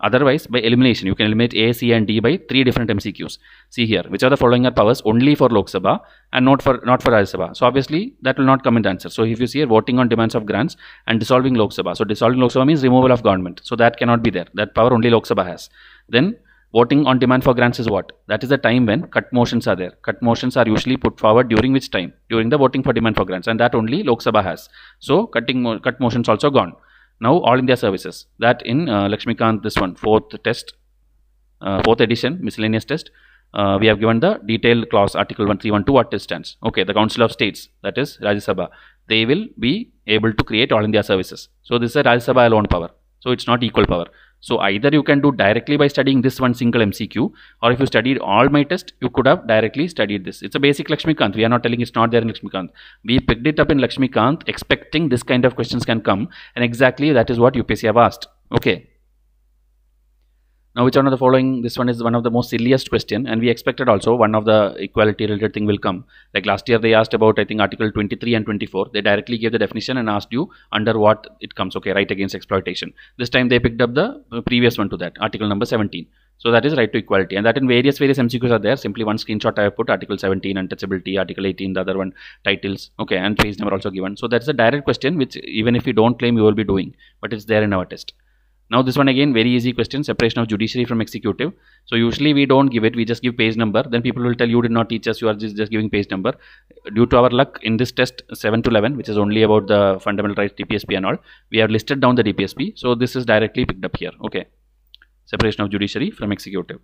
Otherwise, by elimination, you can eliminate A, C and D by three different MCQs. See here, which are the following are powers only for Lok Sabha and not for not for Rajya Sabha. So obviously, that will not come in the answer. So if you see here, voting on demands of grants and dissolving Lok Sabha. So dissolving Lok Sabha means removal of government. So that cannot be there. That power only Lok Sabha has. Then voting on demand for grants is what? That is the time when cut motions are there. Cut motions are usually put forward during which time? During the voting for demand for grants and that only Lok Sabha has. So cutting cut motions also gone now All India Services that in uh, Lakshmikant this one fourth test uh, fourth edition miscellaneous test uh, we have given the detailed clause article 1312 what it stands okay the council of states that is Rajya Sabha they will be able to create all India services so this is a Rajya Sabha alone power so it's not equal power so either you can do directly by studying this one single MCQ or if you studied all my tests, you could have directly studied this. It's a basic Lakshmikant. We are not telling it's not there in Lakshmikant. We picked it up in Lakshmikant expecting this kind of questions can come and exactly that is what UPC have asked. Okay. Now, which one of the following? This one is one of the most silliest question, and we expected also one of the equality related thing will come. Like last year, they asked about I think Article 23 and 24. They directly gave the definition and asked you under what it comes. Okay, right against exploitation. This time they picked up the previous one to that, Article number 17. So that is right to equality, and that in various various MCQs are there. Simply one screenshot I have put Article 17 untouchability, Article 18, the other one titles. Okay, and page number also given. So that's a direct question which even if you don't claim, you will be doing, but it's there in our test. Now this one again very easy question separation of judiciary from executive. So usually we don't give it we just give page number then people will tell you did not teach us you are just, just giving page number. Due to our luck in this test 7 to 11 which is only about the fundamental rights DPSP and all we have listed down the DPSP so this is directly picked up here okay separation of judiciary from executive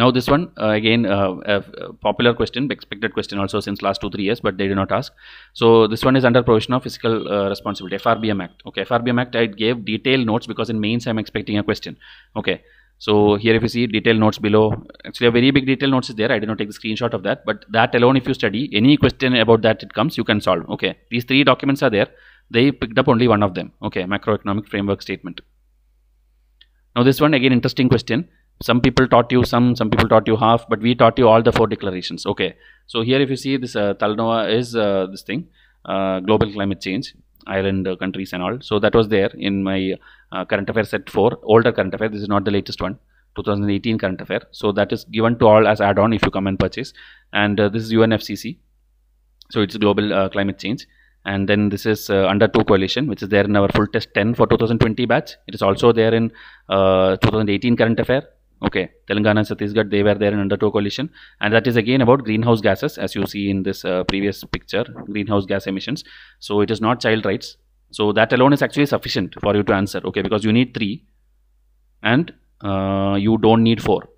now this one uh, again uh, a popular question expected question also since last two three years but they did not ask so this one is under provision of fiscal uh, responsibility FRBM Act okay FRBM Act I gave detailed notes because in mains I'm expecting a question okay so here if you see detailed notes below, actually a very big detailed notes is there. I did not take the screenshot of that, but that alone if you study, any question about that it comes, you can solve. Okay, these three documents are there. They picked up only one of them. Okay, macroeconomic framework statement. Now this one again interesting question some people taught you some some people taught you half but we taught you all the four declarations okay so here if you see this uh, is uh, this thing uh, global climate change island uh, countries and all so that was there in my uh, current affair set 4 older current affair this is not the latest one 2018 current affair so that is given to all as add-on if you come and purchase and uh, this is unfcc so it's global uh, climate change and then this is uh, under 2 coalition which is there in our full test 10 for 2020 batch it is also there in 2018 current affair Okay, Telangana and Chhattisgarh, they were there in undertow coalition. And that is again about greenhouse gases, as you see in this uh, previous picture, greenhouse gas emissions. So it is not child rights. So that alone is actually sufficient for you to answer, okay, because you need three and uh, you don't need four.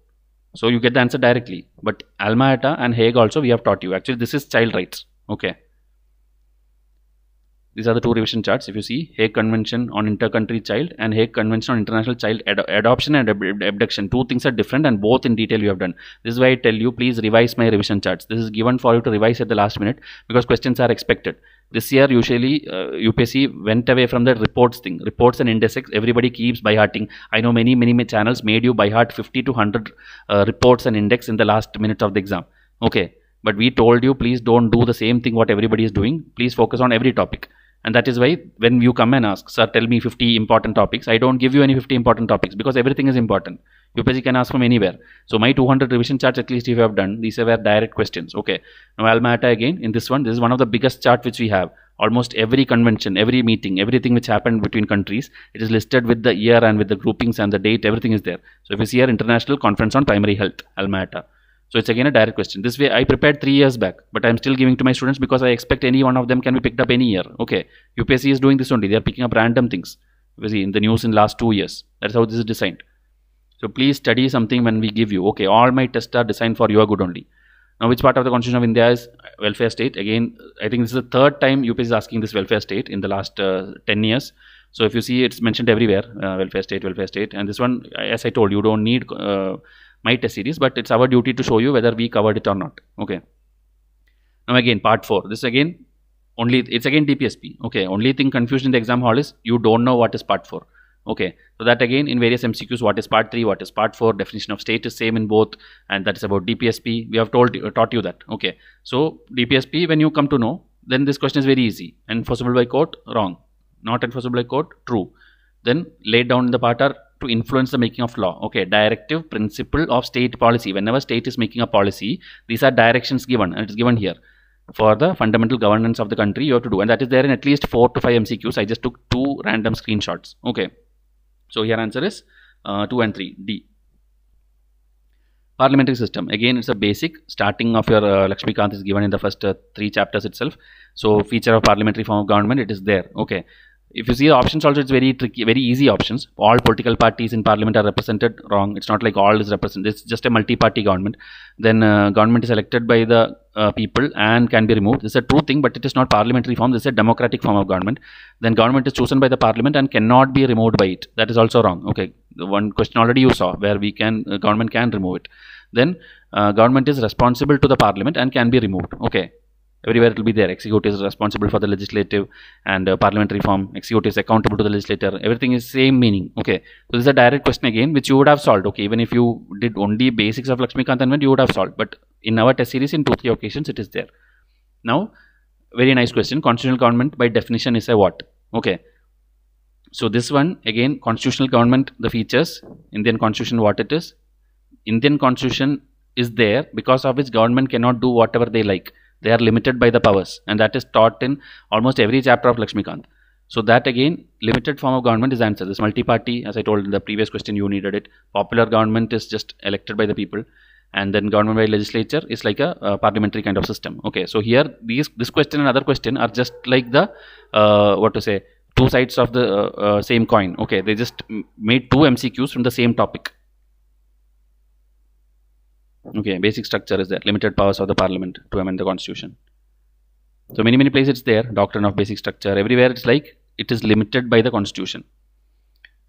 So you get the answer directly. But Alma Ata and Hague also we have taught you. Actually, this is child rights, okay. These are the two revision charts. If you see Hague Convention on Intercountry Child and Hague Convention on International Child Ad Adoption and Ab Abduction. Two things are different and both in detail you have done. This is why I tell you please revise my revision charts. This is given for you to revise at the last minute because questions are expected. This year usually uh, went away from the reports thing. Reports and indices everybody keeps by hearting. I know many many, many channels made you by heart 50 to 100 uh, reports and index in the last minute of the exam. Okay. But we told you please don't do the same thing what everybody is doing. Please focus on every topic and that is why when you come and ask sir tell me 50 important topics i don't give you any 50 important topics because everything is important upsc can ask from anywhere so my 200 revision charts at least if you have done these were direct questions okay now almata again in this one this is one of the biggest chart which we have almost every convention every meeting everything which happened between countries it is listed with the year and with the groupings and the date everything is there so if you see here international conference on primary health almata so it's again a direct question. This way I prepared three years back, but I'm still giving to my students because I expect any one of them can be picked up any year. Okay, UPSC is doing this only. They are picking up random things. See in the news in last two years. That's how this is designed. So please study something when we give you. Okay, all my tests are designed for your good only. Now, which part of the Constitution of India is welfare state? Again, I think this is the third time UPSC is asking this welfare state in the last uh, 10 years. So if you see, it's mentioned everywhere, uh, welfare state, welfare state. And this one, as I told, you don't need uh, my test series but it's our duty to show you whether we covered it or not okay now again part 4 this again only it's again DPSP okay only thing confused in the exam hall is you don't know what is part 4 okay so that again in various MCQs what is part 3 what is part 4 definition of state is same in both and that is about DPSP we have told uh, taught you that okay so DPSP when you come to know then this question is very easy enforceable by court wrong not enforceable by court true then laid down in the part are to influence the making of law okay directive principle of state policy whenever state is making a policy these are directions given and it's given here for the fundamental governance of the country you have to do and that is there in at least 4 to 5 mcqs i just took two random screenshots okay so here answer is uh, 2 and 3 d parliamentary system again it's a basic starting of your uh, Kant is given in the first uh, three chapters itself so feature of parliamentary form of government it is there okay if you see the options also it's very tricky very easy options all political parties in parliament are represented wrong it's not like all is represented it's just a multi-party government then uh, government is elected by the uh, people and can be removed this is a true thing but it is not parliamentary form this is a democratic form of government then government is chosen by the parliament and cannot be removed by it that is also wrong okay the one question already you saw where we can uh, government can remove it then uh, government is responsible to the parliament and can be removed okay everywhere it will be there executive is responsible for the legislative and uh, parliamentary form executive is accountable to the legislator everything is same meaning okay so this is a direct question again which you would have solved okay even if you did only basics of lakshmi kantanvent you would have solved but in our test series in two three occasions it is there now very nice question constitutional government by definition is a what okay so this one again constitutional government the features indian constitution what it is indian constitution is there because of which government cannot do whatever they like they are limited by the powers, and that is taught in almost every chapter of Lakshmikant. So that again, limited form of government is answered. This multi-party, as I told in the previous question, you needed it. Popular government is just elected by the people, and then government by legislature is like a, parliamentary kind of system. Okay, so here these this question and other question are just like the uh, what to say two sides of the uh, uh, same coin. Okay, they just made two MCQs from the same topic. Okay, basic structure is there. Limited powers of the parliament to amend the constitution. So many, many places it's there. Doctrine of basic structure. Everywhere it's like it is limited by the constitution.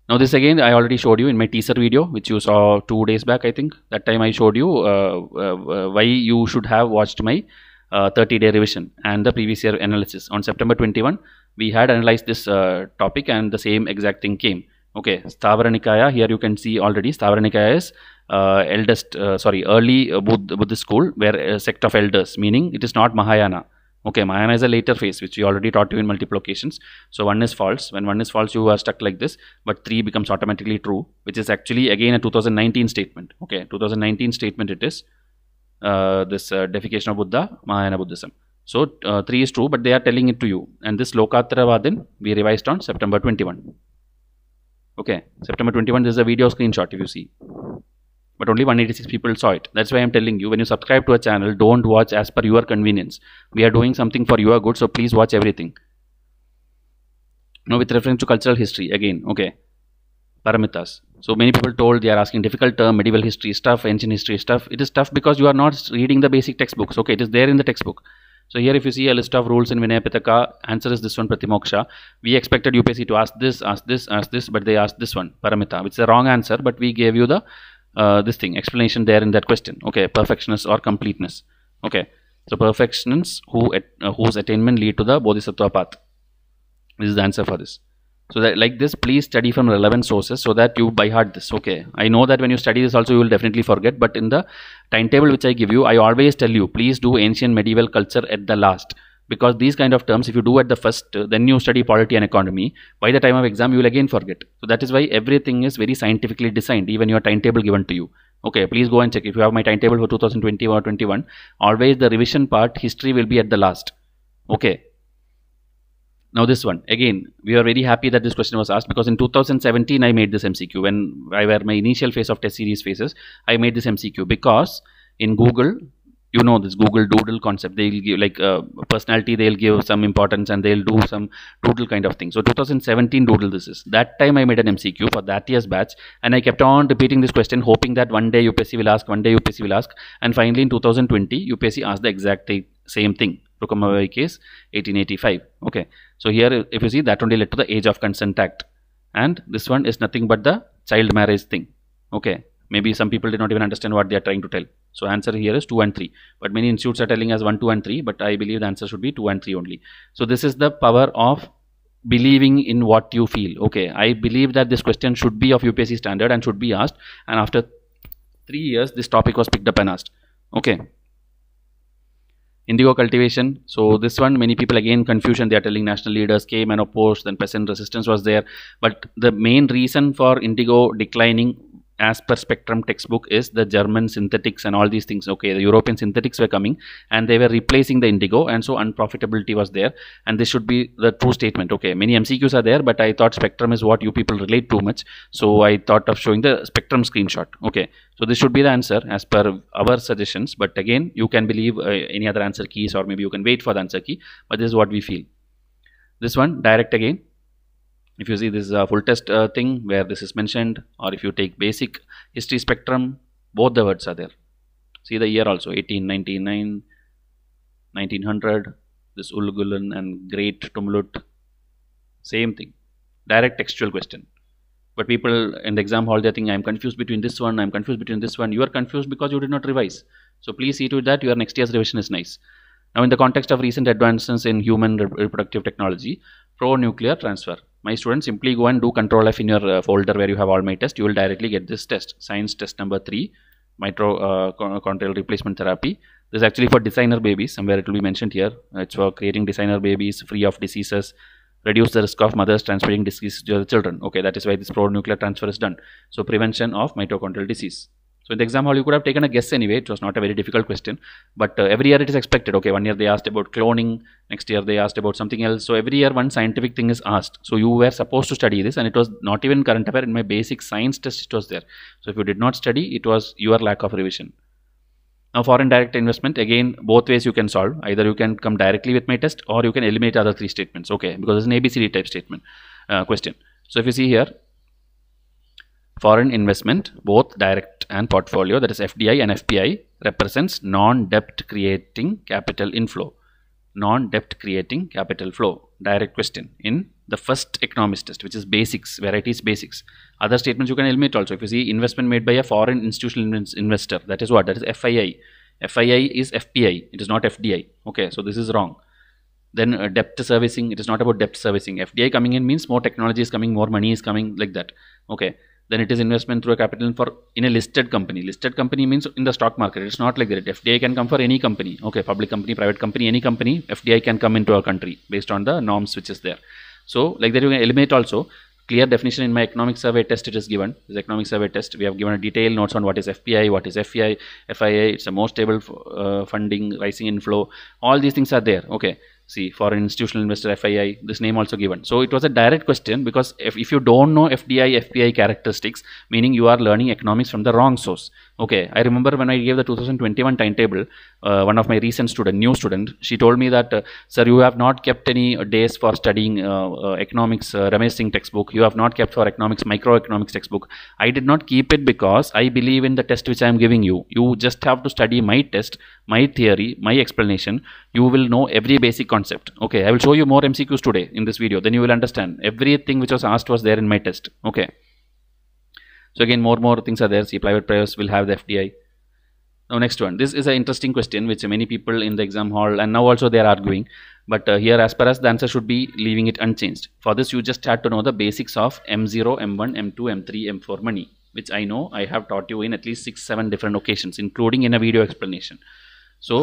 Now this again I already showed you in my teaser video which you saw two days back I think. That time I showed you uh, uh, why you should have watched my 30-day uh, revision and the previous year analysis. On September 21 we had analyzed this uh, topic and the same exact thing came. Okay, Stavra Nikaya, here you can see already Stavra Nikaya is uh, eldest, uh, sorry, early uh, Buddh- Buddhist school, where sect of elders, meaning it is not Mahayana. Okay, Mahayana is a later phase, which we already taught you in multiple occasions. So one is false. When one is false, you are stuck like this, but three becomes automatically true, which is actually again a 2019 statement. Okay, 2019 statement it is. Uh, this uh, defecation of Buddha, Mahayana Buddhism. So uh, three is true, but they are telling it to you. And this Lokatravadin we revised on September 21. Okay, September 21. This is a video screenshot if you see but only 186 people saw it. That's why I'm telling you when you subscribe to a channel, don't watch as per your convenience. We are doing something for your good, so please watch everything. Now, with reference to cultural history, again, okay, paramitas. So many people told they are asking difficult term, medieval history stuff, ancient history stuff. It is tough because you are not reading the basic textbooks. Okay, it is there in the textbook. So here if you see a list of rules in Vinayapitaka, answer is this one Pratimoksha. We expected UPSC to ask this, ask this, ask this, but they asked this one, Paramita, which is a wrong answer, but we gave you the uh, this thing explanation there in that question okay perfectionists or completeness okay so perfectionists who at, uh, whose attainment lead to the bodhisattva path this is the answer for this so that like this please study from relevant sources so that you by heart this okay i know that when you study this also you will definitely forget but in the timetable which i give you i always tell you please do ancient medieval culture at the last because these kind of terms if you do at the first uh, then you study polity and economy by the time of exam you will again forget so that is why everything is very scientifically designed even your timetable given to you okay please go and check if you have my timetable for 2020 or 21 always the revision part history will be at the last okay now this one again we are very happy that this question was asked because in 2017 i made this mcq when i were my initial phase of test series phases i made this mcq because in google you know this google doodle concept they'll give like uh, personality they'll give some importance and they'll do some doodle kind of thing so 2017 doodle this is that time i made an mcq for that year's batch and i kept on repeating this question hoping that one day upsc will ask one day upsc will ask and finally in 2020 upsc asked the exact same thing Rukamavai case 1885 okay so here if you see that only led to the age of consent act and this one is nothing but the child marriage thing okay maybe some people did not even understand what they are trying to tell so answer here is 2 and 3 but many institutes are telling us 1 2 and 3 but i believe the answer should be 2 and 3 only so this is the power of believing in what you feel okay i believe that this question should be of upsc standard and should be asked and after 3 years this topic was picked up and asked okay indigo cultivation so this one many people again confusion they are telling national leaders came and opposed then peasant resistance was there but the main reason for indigo declining as per spectrum textbook is the german synthetics and all these things okay the european synthetics were coming and they were replacing the indigo and so unprofitability was there and this should be the true statement okay many mcqs are there but i thought spectrum is what you people relate too much so i thought of showing the spectrum screenshot okay so this should be the answer as per our suggestions but again you can believe uh, any other answer keys or maybe you can wait for the answer key but this is what we feel this one direct again if you see this is uh, a full test uh, thing where this is mentioned or if you take basic history spectrum both the words are there see the year also 1899 1900 this Ulgulan and great tumult same thing direct textual question but people in the exam hall they think I'm confused between this one I'm confused between this one you are confused because you did not revise so please see to that your next year's revision is nice now in the context of recent advances in human reproductive technology pro nuclear transfer my students simply go and do control F in your uh, folder where you have all my tests you will directly get this test science test number 3 mitochondrial uh, replacement therapy this is actually for designer babies somewhere it will be mentioned here it's for creating designer babies free of diseases reduce the risk of mothers transferring disease to the children okay that is why this pronuclear transfer is done so prevention of mitochondrial disease so in the exam hall, you could have taken a guess anyway. It was not a very difficult question. But uh, every year it is expected. Okay, one year they asked about cloning. Next year they asked about something else. So every year one scientific thing is asked. So you were supposed to study this and it was not even current affair. In my basic science test, it was there. So if you did not study, it was your lack of revision. Now foreign direct investment, again, both ways you can solve. Either you can come directly with my test or you can eliminate other three statements. Okay, because it's an ABCD type statement uh, question. So if you see here, foreign investment, both direct and portfolio, that is FDI and FPI, represents non-debt creating capital inflow. Non-debt creating capital flow. Direct question in the first economist test, which is basics, varieties basics. Other statements you can eliminate also. If you see investment made by a foreign institutional investor, that is what? That is FII. FII is FPI. It is not FDI. Okay, so this is wrong then uh, debt servicing it is not about debt servicing fdi coming in means more technology is coming more money is coming like that okay then it is investment through a capital for in a listed company listed company means in the stock market it's not like that fdi can come for any company okay public company private company any company fdi can come into our country based on the norms which is there so like that you can eliminate also clear definition in my economic survey test it is given this economic survey test we have given a detailed notes on what is fpi what is fei fia it's a more stable uh, funding rising inflow all these things are there okay see for an institutional investor FII this name also given so it was a direct question because if, if you don't know FDI FPI characteristics meaning you are learning economics from the wrong source okay I remember when I gave the 2021 timetable uh, one of my recent student new student she told me that uh, sir you have not kept any uh, days for studying uh, uh economics uh, Ramesh Singh textbook you have not kept for economics microeconomics textbook I did not keep it because I believe in the test which I am giving you you just have to study my test my theory my explanation you will know every basic concept concept okay I will show you more MCQs today in this video then you will understand everything which was asked was there in my test okay so again more more things are there see private prayers will have the FDI now next one this is an interesting question which many people in the exam hall and now also they are arguing but uh, here as per us the answer should be leaving it unchanged for this you just had to know the basics of M0 M1 M2 M3 M4 money which I know I have taught you in at least six seven different occasions including in a video explanation so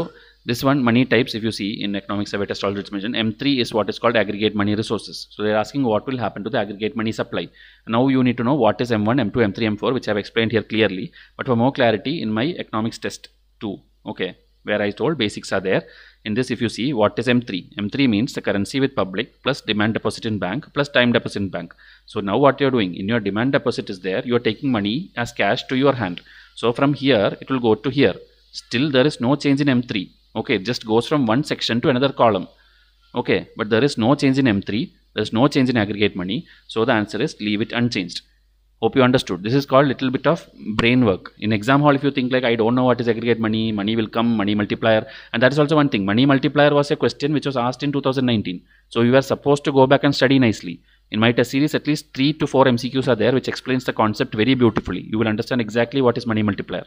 this one, money types, if you see in economics, I test already mentioned, M3 is what is called aggregate money resources. So they're asking what will happen to the aggregate money supply. Now you need to know what is M1, M2, M3, M4, which I've explained here clearly. But for more clarity, in my economics test 2, okay, where I told basics are there. In this, if you see, what is M3? M3 means the currency with public plus demand deposit in bank plus time deposit in bank. So now what you're doing, in your demand deposit is there, you're taking money as cash to your hand. So from here, it will go to here. Still, there is no change in M3 okay it just goes from one section to another column okay but there is no change in M3 there is no change in aggregate money so the answer is leave it unchanged hope you understood this is called little bit of brain work in exam hall if you think like I don't know what is aggregate money money will come money multiplier and that is also one thing money multiplier was a question which was asked in 2019 so you are supposed to go back and study nicely in my test series, at least 3 to 4 MCQs are there which explains the concept very beautifully. You will understand exactly what is money multiplier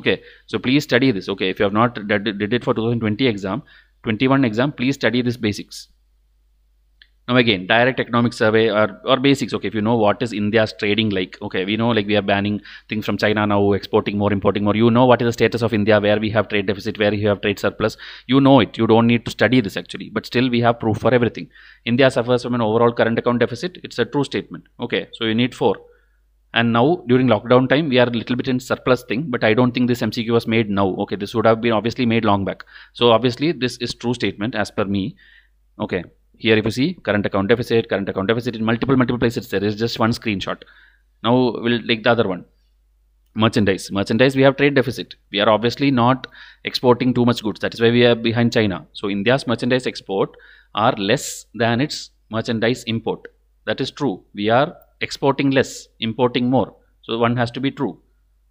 okay so please study this okay if you have not did it for 2020 exam 21 exam please study this basics now again direct economic survey or, or basics okay if you know what is india's trading like okay we know like we are banning things from china now exporting more importing more you know what is the status of india where we have trade deficit where you have trade surplus you know it you don't need to study this actually but still we have proof for everything india suffers from an overall current account deficit it's a true statement okay so you need four and now during lockdown time we are a little bit in surplus thing but i don't think this mcq was made now okay this would have been obviously made long back so obviously this is true statement as per me okay here if you see current account deficit current account deficit in multiple multiple places there is just one screenshot now we'll take the other one merchandise merchandise we have trade deficit we are obviously not exporting too much goods that is why we are behind china so india's merchandise export are less than its merchandise import that is true we are exporting less, importing more. So one has to be true.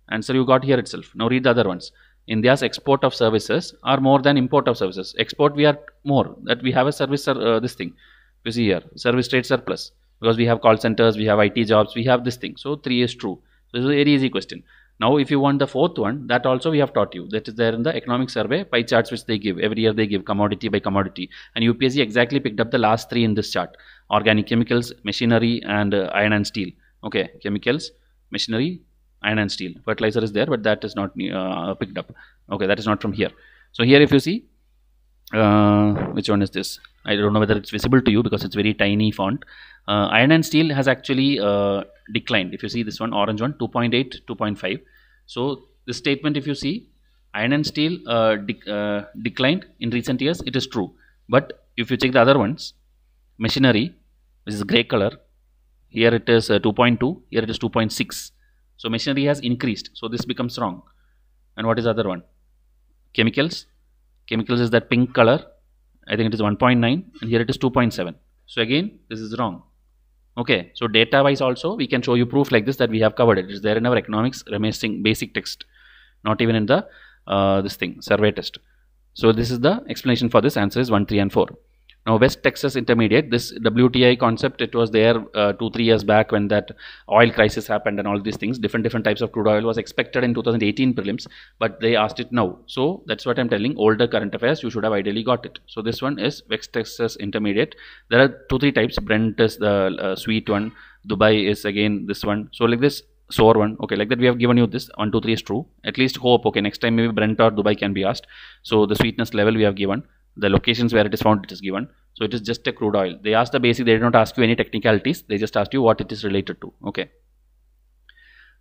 Answer you got here itself. Now read the other ones. India's export of services are more than import of services. Export we are more that we have a service uh, this thing. You see here service trade surplus because we have call centers, we have IT jobs, we have this thing. So three is true. So this is a very easy question. Now, if you want the fourth one, that also we have taught you. That is there in the economic survey pie charts which they give. Every year they give commodity by commodity. And UPSC exactly picked up the last three in this chart. Organic chemicals, machinery and uh, iron and steel. Okay, chemicals, machinery, iron and steel. Fertilizer is there but that is not uh, picked up. Okay, that is not from here. So, here if you see, uh, which one is this? I don't know whether it's visible to you because it's very tiny font. Uh, iron and steel has actually uh, declined. If you see this one, orange one, 2.8, 2.5. So the statement, if you see, iron and steel uh, de uh, declined in recent years, it is true. But if you check the other ones, machinery, which is gray color, here it is 2.2, uh, here it is 2.6. So machinery has increased. So this becomes wrong. And what is the other one? Chemicals. Chemicals is that pink color. I think it is 1.9 and here it is 2.7. So again, this is wrong okay so data wise also we can show you proof like this that we have covered it is there in our economics remaining basic text not even in the uh, this thing survey test so this is the explanation for this answer is 1 3 and 4 now, West Texas Intermediate, this WTI concept, it was there uh, two, three years back when that oil crisis happened and all these things. Different, different types of crude oil was expected in 2018 prelims, but they asked it now. So, that's what I'm telling. Older current affairs, you should have ideally got it. So, this one is West Texas Intermediate. There are two, three types. Brent is the uh, sweet one. Dubai is again this one. So, like this sour one. Okay, like that we have given you this. one two three is true. At least hope. Okay, next time maybe Brent or Dubai can be asked. So, the sweetness level we have given the locations where it is found it is given so it is just a crude oil they ask the basic they did not ask you any technicalities they just asked you what it is related to okay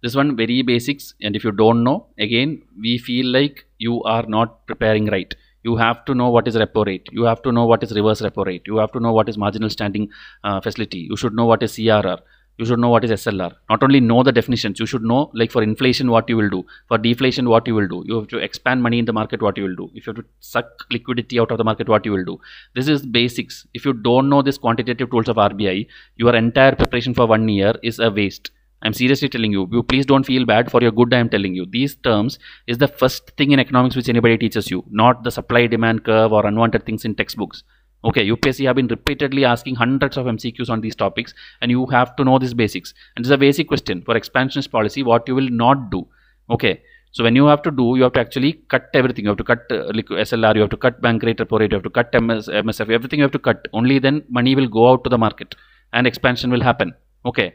this one very basics and if you don't know again we feel like you are not preparing right you have to know what is repo rate you have to know what is reverse repo rate you have to know what is marginal standing uh, facility you should know what is crr you should know what is SLR. Not only know the definitions, you should know like for inflation what you will do, for deflation what you will do. You have to expand money in the market what you will do. If you have to suck liquidity out of the market what you will do. This is basics. If you don't know these quantitative tools of RBI, your entire preparation for one year is a waste. I'm seriously telling you, you please don't feel bad for your good. I'm telling you, these terms is the first thing in economics which anybody teaches you, not the supply demand curve or unwanted things in textbooks okay upsc have been repeatedly asking hundreds of mcqs on these topics and you have to know these basics and it's a basic question for expansionist policy what you will not do okay so when you have to do you have to actually cut everything you have to cut uh, slr you have to cut bank rate repo rate you have to cut MS, msf everything you have to cut only then money will go out to the market and expansion will happen okay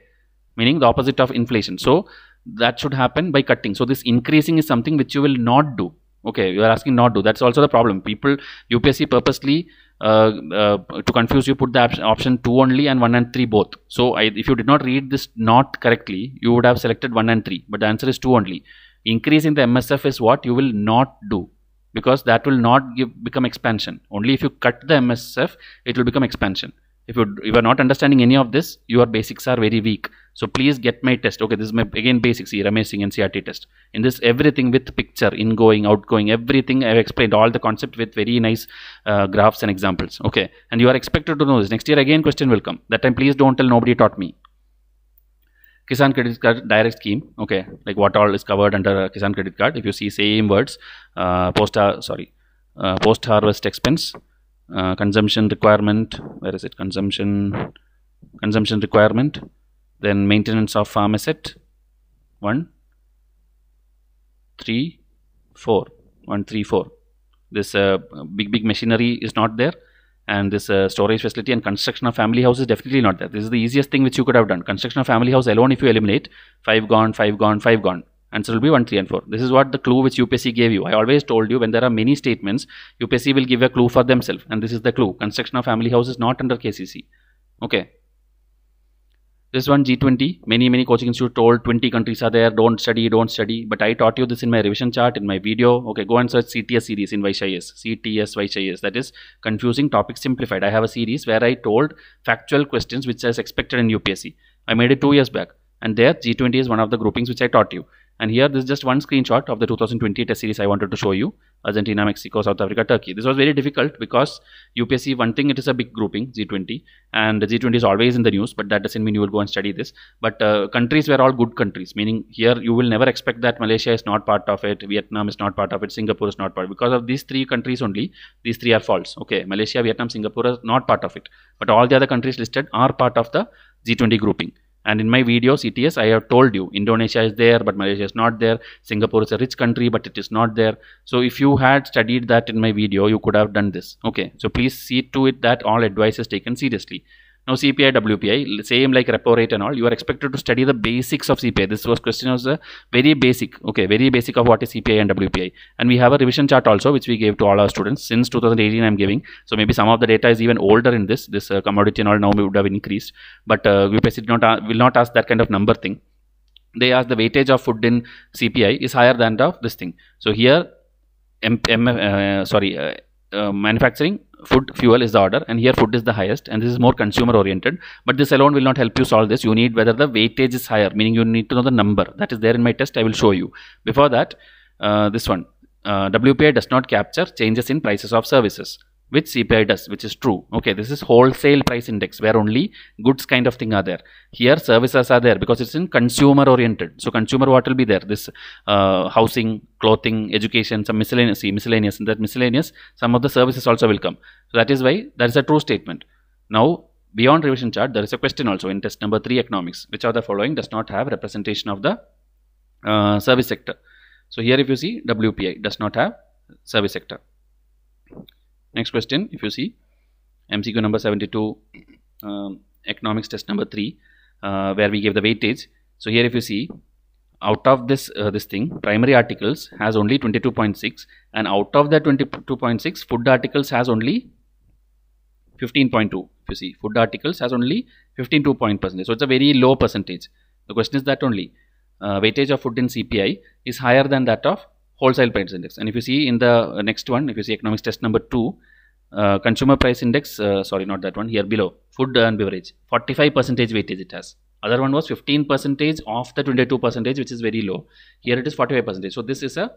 meaning the opposite of inflation so that should happen by cutting so this increasing is something which you will not do okay you are asking not do that's also the problem people upsc purposely uh, uh, to confuse you put the op option 2 only and 1 and 3 both so I, if you did not read this not correctly you would have selected 1 and 3 but the answer is 2 only increase in the MSF is what you will not do because that will not give, become expansion only if you cut the MSF it will become expansion if you, you are not understanding any of this your basics are very weak so please get my test. Okay, this is my again basics here, amazing NCRT test. In this, everything with picture, ingoing, outgoing, everything I've explained all the concept with very nice uh, graphs and examples. Okay, and you are expected to know this. Next year again, question will come. That time, please don't tell nobody taught me. Kisan Credit Card Direct Scheme. Okay, like what all is covered under uh, Kisan Credit Card. If you see same words, uh, post uh, sorry, uh, post harvest expense, uh, consumption requirement. Where is it? Consumption consumption requirement then maintenance of farm asset 1 3 4 1 3 4 this uh, big big machinery is not there and this uh, storage facility and construction of family house is definitely not there this is the easiest thing which you could have done construction of family house alone if you eliminate 5 gone 5 gone 5 gone answer will be 1 3 and 4 this is what the clue which upsc gave you i always told you when there are many statements upsc will give a clue for themselves and this is the clue construction of family house is not under kcc okay this one G20, many, many coaching institutes told 20 countries are there, don't study, don't study. But I taught you this in my revision chart, in my video. Okay, go and search CTS series in Vaishayas, CTS Vaishayas. That is Confusing topic Simplified. I have a series where I told factual questions which is expected in UPSC. I made it two years back. And there G20 is one of the groupings which I taught you. And here this is just one screenshot of the 2020 test series I wanted to show you. Argentina, Mexico, South Africa, Turkey. This was very difficult because UPSC, one thing, it is a big grouping, G20. And G20 is always in the news, but that doesn't mean you will go and study this. But uh, countries were all good countries, meaning here you will never expect that Malaysia is not part of it, Vietnam is not part of it, Singapore is not part. Because of these three countries only, these three are false. Okay, Malaysia, Vietnam, Singapore are not part of it. But all the other countries listed are part of the G20 grouping and in my videos it is I have told you Indonesia is there but Malaysia is not there Singapore is a rich country but it is not there so if you had studied that in my video you could have done this okay so please see to it that all advice is taken seriously now CPI, WPI, same like repo rate and all, you are expected to study the basics of CPI. This was question was uh, very basic, okay, very basic of what is CPI and WPI. And we have a revision chart also, which we gave to all our students since 2018 I'm giving. So maybe some of the data is even older in this, this uh, commodity and all now would have increased. But uh, UPSC did not, uh, will not ask that kind of number thing. They ask the weightage of food in CPI is higher than the, this thing. So here, M, M uh, sorry, uh, uh, manufacturing food fuel is the order and here food is the highest and this is more consumer oriented but this alone will not help you solve this you need whether the weightage is higher meaning you need to know the number that is there in my test i will show you before that uh, this one uh, wpi does not capture changes in prices of services which CPI does, which is true. Okay, this is wholesale price index where only goods kind of thing are there. Here services are there because it's in consumer oriented. So consumer what will be there? This uh, housing, clothing, education, some miscellaneous, see miscellaneous, and that miscellaneous, some of the services also will come. So that is why that is a true statement. Now beyond revision chart, there is a question also in test number 3 economics, which are the following does not have representation of the uh, service sector. So here if you see WPI does not have service sector next question if you see MCQ number 72 um, economics test number 3 uh, where we gave the weightage so here if you see out of this uh, this thing primary articles has only 22.6 and out of that 22.6 food articles has only 15.2 if you see food articles has only 15.2 point percentage so it's a very low percentage the question is that only uh, weightage of food in CPI is higher than that of wholesale price index and if you see in the uh, next one if you see economics test number 2 uh, consumer price index uh, sorry not that one here below food and beverage 45 percentage weightage it has other one was 15 percentage of the 22 percentage which is very low here it is 45 percentage so this is a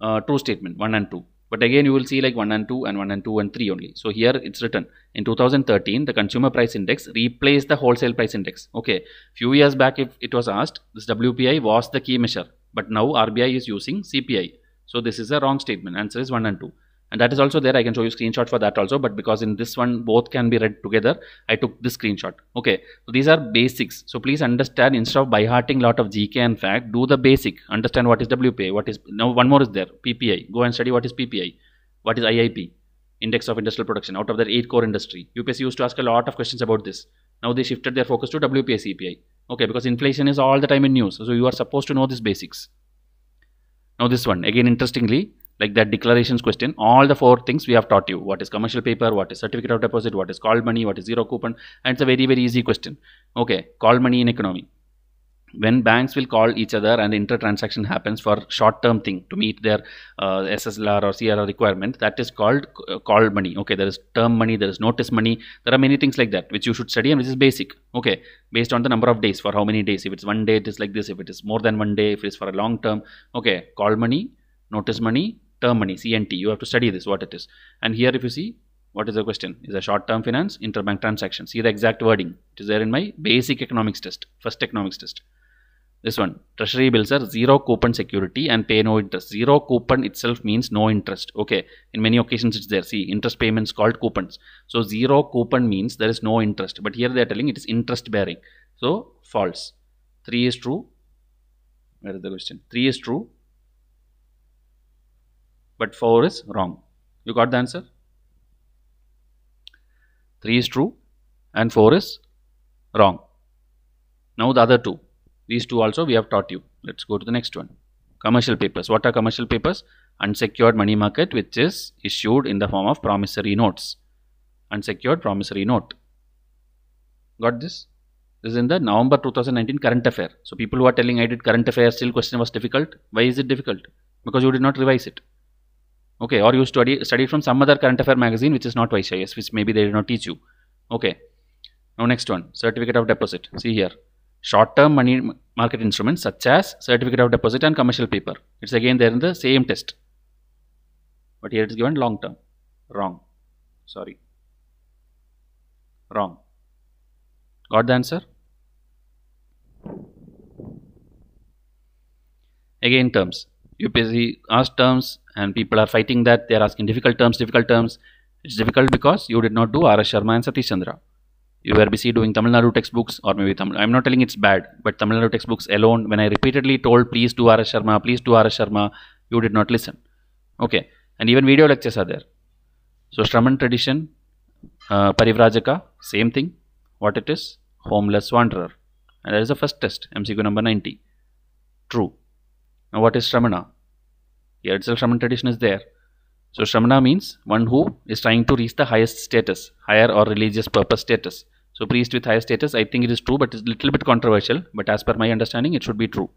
uh, true statement 1 and 2 but again you will see like 1 and 2 and 1 and 2 and 3 only so here it's written in 2013 the consumer price index replaced the wholesale price index okay few years back if it was asked this wpi was the key measure but now RBI is using CPI. So this is a wrong statement. Answer is 1 and 2. And that is also there. I can show you screenshot for that also. But because in this one, both can be read together, I took this screenshot. Okay. So these are basics. So please understand instead of by hearting lot of GK and fact, do the basic. Understand what is WPI. What is now one more is there. PPI. Go and study what is PPI. What is IIP? Index of Industrial Production out of the eight core industry. UPSC used to ask a lot of questions about this. Now they shifted their focus to WPI CPI okay because inflation is all the time in news so you are supposed to know these basics now this one again interestingly like that declarations question all the four things we have taught you what is commercial paper what is certificate of deposit what is called money what is zero coupon and it's a very very easy question okay call money in economy when banks will call each other and inter transaction happens for short term thing to meet their uh, sslr or crr requirement that is called uh, called money okay there is term money there is notice money there are many things like that which you should study and which is basic okay based on the number of days for how many days if it's one day it is like this if it is more than one day if it is for a long term okay call money notice money term money cnt you have to study this what it is and here if you see what is the question is a short term finance interbank transaction see the exact wording it is there in my basic economics test first economics test this one treasury bills are zero coupon security and pay no interest zero coupon itself means no interest okay in many occasions it's there see interest payments called coupons so zero coupon means there is no interest but here they are telling it is interest bearing so false 3 is true where is the question 3 is true but 4 is wrong you got the answer 3 is true and 4 is wrong now the other two these two also we have taught you. Let's go to the next one. Commercial papers. What are commercial papers? Unsecured money market which is issued in the form of promissory notes. Unsecured promissory note. Got this? This is in the November 2019 current affair. So people who are telling I did current affair still question was difficult. Why is it difficult? Because you did not revise it. Okay, or you study studied from some other current affair magazine which is not YCIS, which maybe they did not teach you. Okay. Now next one, certificate of deposit. See here short-term money market instruments such as certificate of deposit and commercial paper. It's again there in the same test. But here it is given long-term. Wrong. Sorry. Wrong. Got the answer? Again terms. UPSC ask terms and people are fighting that. They are asking difficult terms, difficult terms. It's difficult because you did not do R.S. Sharma and Satish Chandra. You were busy doing Tamil Nadu textbooks or maybe Tamil, I'm not telling it's bad, but Tamil Nadu textbooks alone, when I repeatedly told, please do R.S. Sharma, please do R.S. Sharma, you did not listen. Okay. And even video lectures are there. So, Shraman tradition, uh, Parivrajaka, same thing. What it is? Homeless wanderer. And that is the first test, MCQ number 90. True. Now, what is Shramana? Here itself, Shraman tradition is there. So, Shramana means one who is trying to reach the highest status, higher or religious purpose status. So priest with higher status, I think it is true, but it's a little bit controversial. But as per my understanding, it should be true.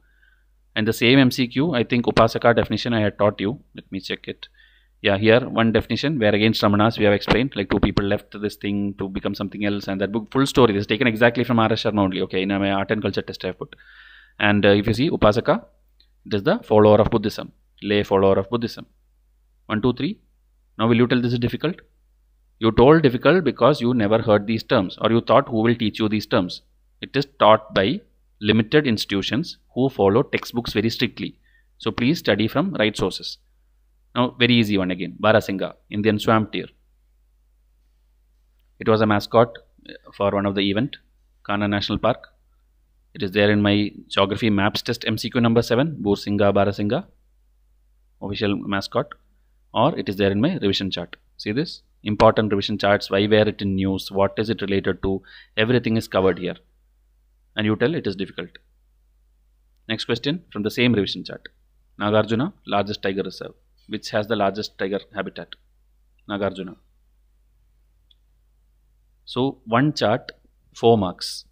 And the same MCQ, I think Upasaka definition I had taught you. Let me check it. Yeah, here one definition where against Ramanas we have explained like two people left this thing to become something else and that book full story this is taken exactly from R.S. Sharma only. Okay, in my art and culture test I have put. And uh, if you see Upasaka, it is the follower of Buddhism, lay follower of Buddhism. One, two, three. Now will you tell this is difficult? You told difficult because you never heard these terms or you thought who will teach you these terms. It is taught by limited institutions who follow textbooks very strictly. So please study from right sources. Now, very easy one again. Barasingha, Indian Swamp Deer. It was a mascot uh, for one of the event, Kana National Park. It is there in my geography maps test MCQ number 7, Bursingha Barasingha, official mascot, or it is there in my revision chart. See this? important revision charts, why were it in news, what is it related to, everything is covered here. And you tell it is difficult. Next question from the same revision chart. Nagarjuna, largest tiger reserve. Which has the largest tiger habitat? Nagarjuna. So one chart, 4 marks.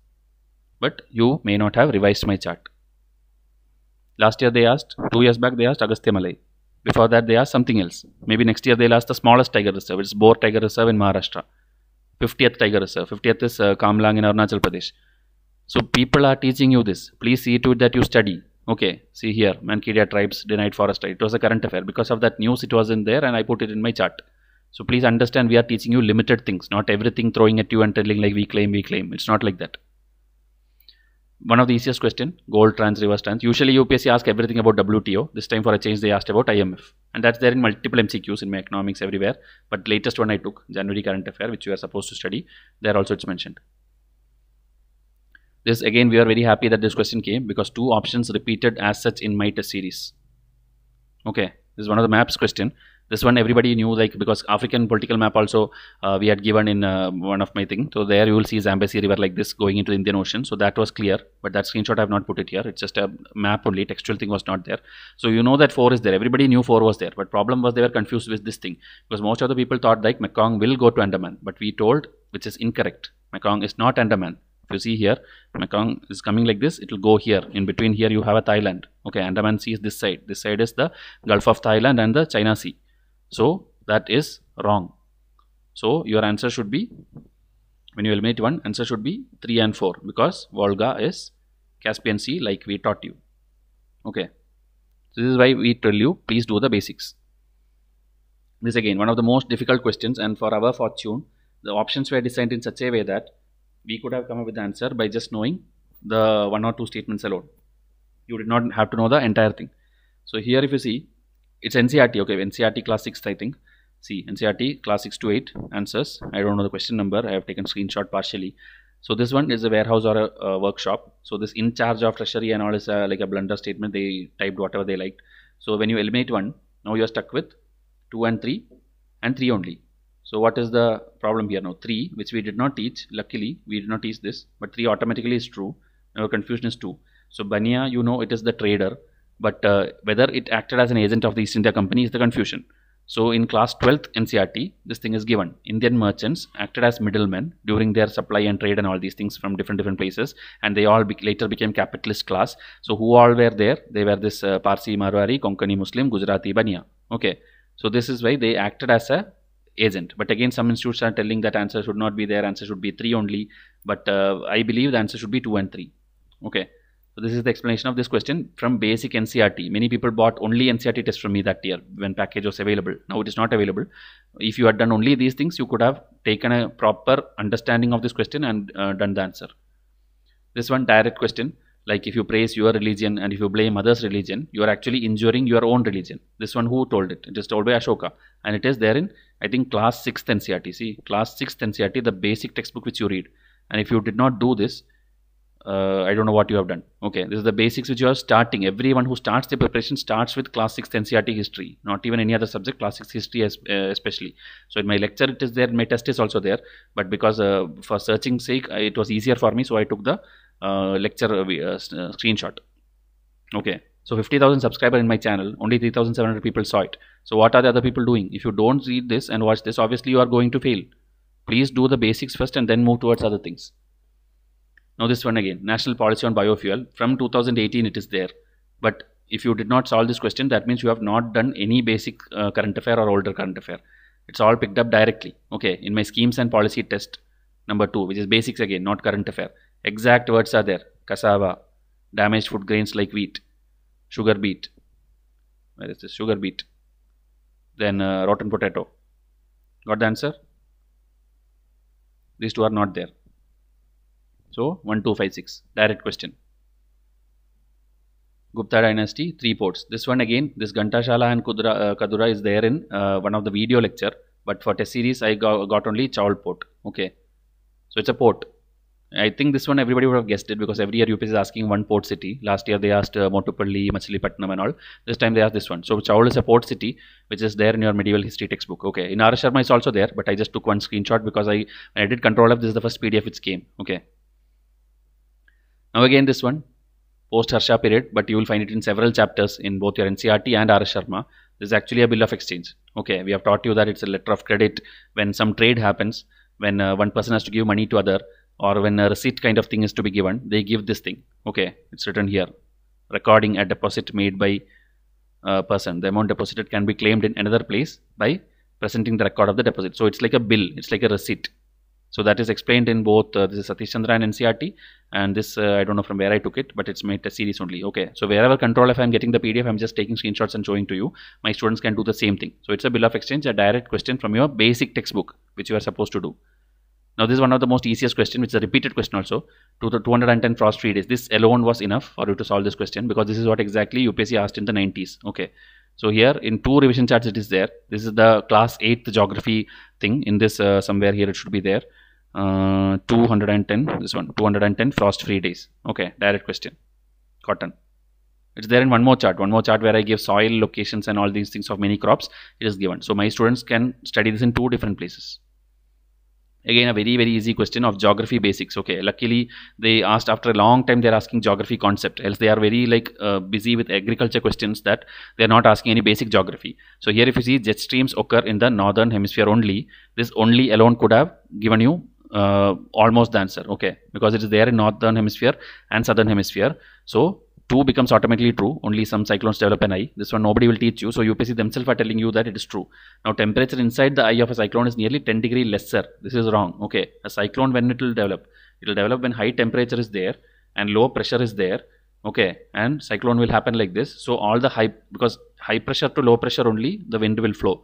But you may not have revised my chart. Last year they asked, two years back they asked Agastya Malai. Before that, they asked something else. Maybe next year they'll ask the smallest tiger reserve. It's Bor Tiger Reserve in Maharashtra. 50th tiger reserve. 50th is uh, Kamlang in Arunachal Pradesh. So people are teaching you this. Please see to it that you study. Okay, see here, Mankiria tribes denied forest right. It was a current affair. Because of that news, it was in there and I put it in my chart. So please understand we are teaching you limited things, not everything throwing at you and telling like we claim, we claim. It's not like that one of the easiest question gold trans reverse trans usually upsc ask everything about wto this time for a change they asked about imf and that's there in multiple mcqs in my economics everywhere but latest one i took january current affair which you are supposed to study there also it's mentioned this again we are very happy that this question came because two options repeated as such in my test series okay this is one of the maps question this one everybody knew like because african political map also uh, we had given in uh, one of my thing so there you will see zambezi river like this going into the indian ocean so that was clear but that screenshot i have not put it here it's just a map only textual thing was not there so you know that 4 is there everybody knew 4 was there but problem was they were confused with this thing because most of the people thought like mekong will go to andaman but we told which is incorrect mekong is not andaman you see here Mekong is coming like this it will go here in between here you have a Thailand okay Andaman Sea is this side this side is the Gulf of Thailand and the China Sea so that is wrong. So your answer should be, when you eliminate one, answer should be 3 and 4 because Volga is Caspian Sea like we taught you. Okay. this is why we tell you, please do the basics. This again, one of the most difficult questions and for our fortune, the options were designed in such a way that we could have come up with the answer by just knowing the one or two statements alone. You did not have to know the entire thing. So here if you see, it's NCRT. Okay, NCRT class 6th, I think. See, NCRT class 6 to 8 answers. I don't know the question number. I have taken screenshot partially. So this one is a warehouse or a, a workshop. So this in charge of treasury and all is a, uh, like a blunder statement. They typed whatever they liked. So when you eliminate one, now you're stuck with 2 and 3 and 3 only. So what is the problem here now? 3 which we did not teach. Luckily we did not teach this but 3 automatically is true. Now confusion is 2. So Bania you know it is the trader but uh, whether it acted as an agent of the East India Company is the confusion. So in class 12th NCRT, this thing is given. Indian merchants acted as middlemen during their supply and trade and all these things from different different places, and they all be later became capitalist class. So who all were there? They were this uh, Parsi, Marwari, Konkani Muslim, Gujarati, Bania. Okay, so this is why they acted as a agent. But again, some institutes are telling that answer should not be there. Answer should be three only. But uh, I believe the answer should be two and three. Okay. So this is the explanation of this question from basic NCRT. Many people bought only NCRT test from me that year when package was available. Now it is not available. If you had done only these things, you could have taken a proper understanding of this question and uh, done the answer. This one direct question like if you praise your religion and if you blame others religion you are actually injuring your own religion this one who told it it is told by ashoka and it is there in i think class 6th ncrt see class 6th ncrt the basic textbook which you read and if you did not do this uh, I don't know what you have done. Okay, this is the basics which you are starting. Everyone who starts the preparation starts with class 6 NCRT history, not even any other subject, class 6 history as, uh, especially. So in my lecture it is there, my test is also there, but because uh, for searching sake it was easier for me, so I took the uh, lecture uh, uh, screenshot. Okay, so 50,000 subscriber in my channel, only 3,700 people saw it. So what are the other people doing? If you don't read this and watch this, obviously you are going to fail. Please do the basics first and then move towards other things. Now this one again, National Policy on Biofuel. From 2018 it is there. But if you did not solve this question, that means you have not done any basic uh, current affair or older current affair. It's all picked up directly. Okay, in my schemes and policy test number two, which is basics again, not current affair. Exact words are there. Cassava, damaged food grains like wheat, sugar beet. Where is this? Sugar beet. Then uh, rotten potato. Got the answer? These two are not there. So 1256 direct question. Gupta dynasty three ports. This one again this Gantashala and Kudra, uh, Kadura is there in uh, one of the video lecture but for test series I got, got only Chaul port. Okay. So it's a port. I think this one everybody would have guessed it because every year UPS is asking one port city. Last year they asked uh, Motupalli, Machilipatnam and all. This time they asked this one. So Chaul is a port city which is there in your medieval history textbook. Okay, in R. Sharma is also there but I just took one screenshot because I, I did control of This is the first PDF which came. Okay. Now again this one, post Harsha period, but you will find it in several chapters in both your NCRT and RS Sharma. This is actually a bill of exchange. Okay, we have taught you that it's a letter of credit when some trade happens, when uh, one person has to give money to other or when a receipt kind of thing is to be given, they give this thing. Okay, it's written here. Recording a deposit made by a uh, person. The amount deposited can be claimed in another place by presenting the record of the deposit. So it's like a bill, it's like a receipt. So that is explained in both uh, this is Satish Chandra and NCRT and this uh, I don't know from where I took it but it's made a series only. Okay, so wherever control if I I'm getting the PDF I'm just taking screenshots and showing to you. My students can do the same thing. So it's a bill of exchange a direct question from your basic textbook which you are supposed to do. Now this is one of the most easiest question which is a repeated question also to the 210 frost free days. This alone was enough for you to solve this question because this is what exactly UPSC asked in the 90s. Okay. So here in two revision charts it is there. This is the class 8th geography thing in this uh, somewhere here it should be there. Uh, 210 this one 210 frost free days okay direct question cotton it's there in one more chart one more chart where i give soil locations and all these things of many crops it is given so my students can study this in two different places again a very very easy question of geography basics okay luckily they asked after a long time they're asking geography concept else they are very like uh, busy with agriculture questions that they're not asking any basic geography so here if you see jet streams occur in the northern hemisphere only this only alone could have given you uh, almost the answer okay because it is there in northern hemisphere and southern hemisphere so 2 becomes automatically true only some cyclones develop an eye this one nobody will teach you so UPC themselves are telling you that it is true now temperature inside the eye of a cyclone is nearly 10 degree lesser this is wrong okay a cyclone when it will develop it will develop when high temperature is there and low pressure is there okay and cyclone will happen like this so all the high because high pressure to low pressure only the wind will flow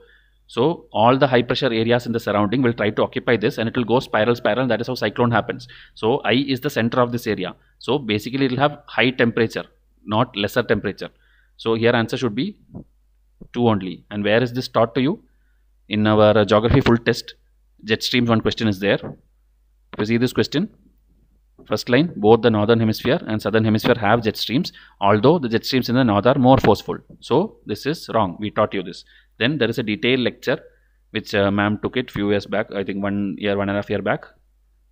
so all the high pressure areas in the surrounding will try to occupy this and it will go spiral spiral that is how cyclone happens. So I is the center of this area. So basically it will have high temperature not lesser temperature. So here answer should be 2 only and where is this taught to you? In our geography full test jet streams one question is there. If you see this question first line both the northern hemisphere and southern hemisphere have jet streams although the jet streams in the north are more forceful. So this is wrong we taught you this. Then there is a detailed lecture which uh, ma'am took it few years back. I think one year, one and a half year back.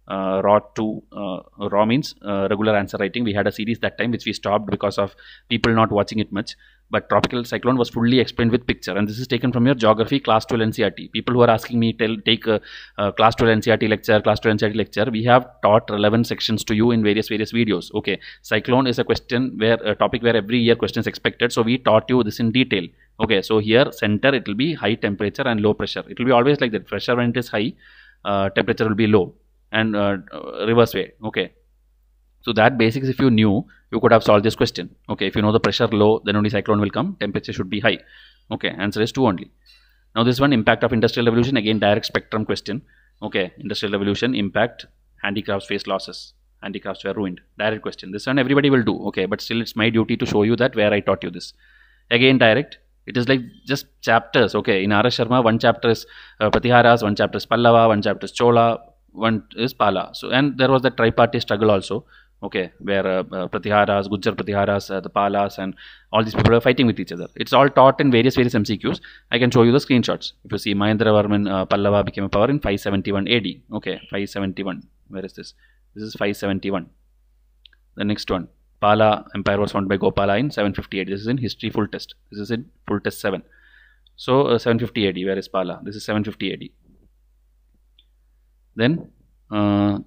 Uh, raw to uh, raw means uh, regular answer writing we had a series that time which we stopped because of people not watching it much but tropical cyclone was fully explained with picture and this is taken from your geography class 12 ncrt people who are asking me tell take a, a class 12 ncrt lecture class 12 ncrt lecture we have taught relevant sections to you in various various videos okay cyclone is a question where a topic where every year question is expected so we taught you this in detail okay so here center it will be high temperature and low pressure it will be always like that pressure when it is high uh, temperature will be low and uh, reverse way okay so that basics if you knew you could have solved this question okay if you know the pressure low then only cyclone will come temperature should be high okay answer is 2 only now this one impact of industrial revolution again direct spectrum question okay industrial revolution impact handicrafts face losses handicrafts were ruined direct question this one everybody will do okay but still it's my duty to show you that where I taught you this again direct it is like just chapters. Okay, in ara Sharma, one chapter is uh, Patiharas, one chapter is Pallava, one chapter is Chola, one is Pala. So, and there was the tripartite struggle also. Okay, where uh, uh, Pratiharas, Gujar Pratiharas, uh, the Palas, and all these people are fighting with each other. It's all taught in various various MCQs. I can show you the screenshots. If you see Mahendra Varman uh, Pallava became a power in 571 AD. Okay, 571. Where is this? This is 571. The next one, Pala Empire was founded by Gopala in 758. This is in history full test. This is in full test 7. So uh, 750 AD, where is Pala? This is 750 AD. Then uh,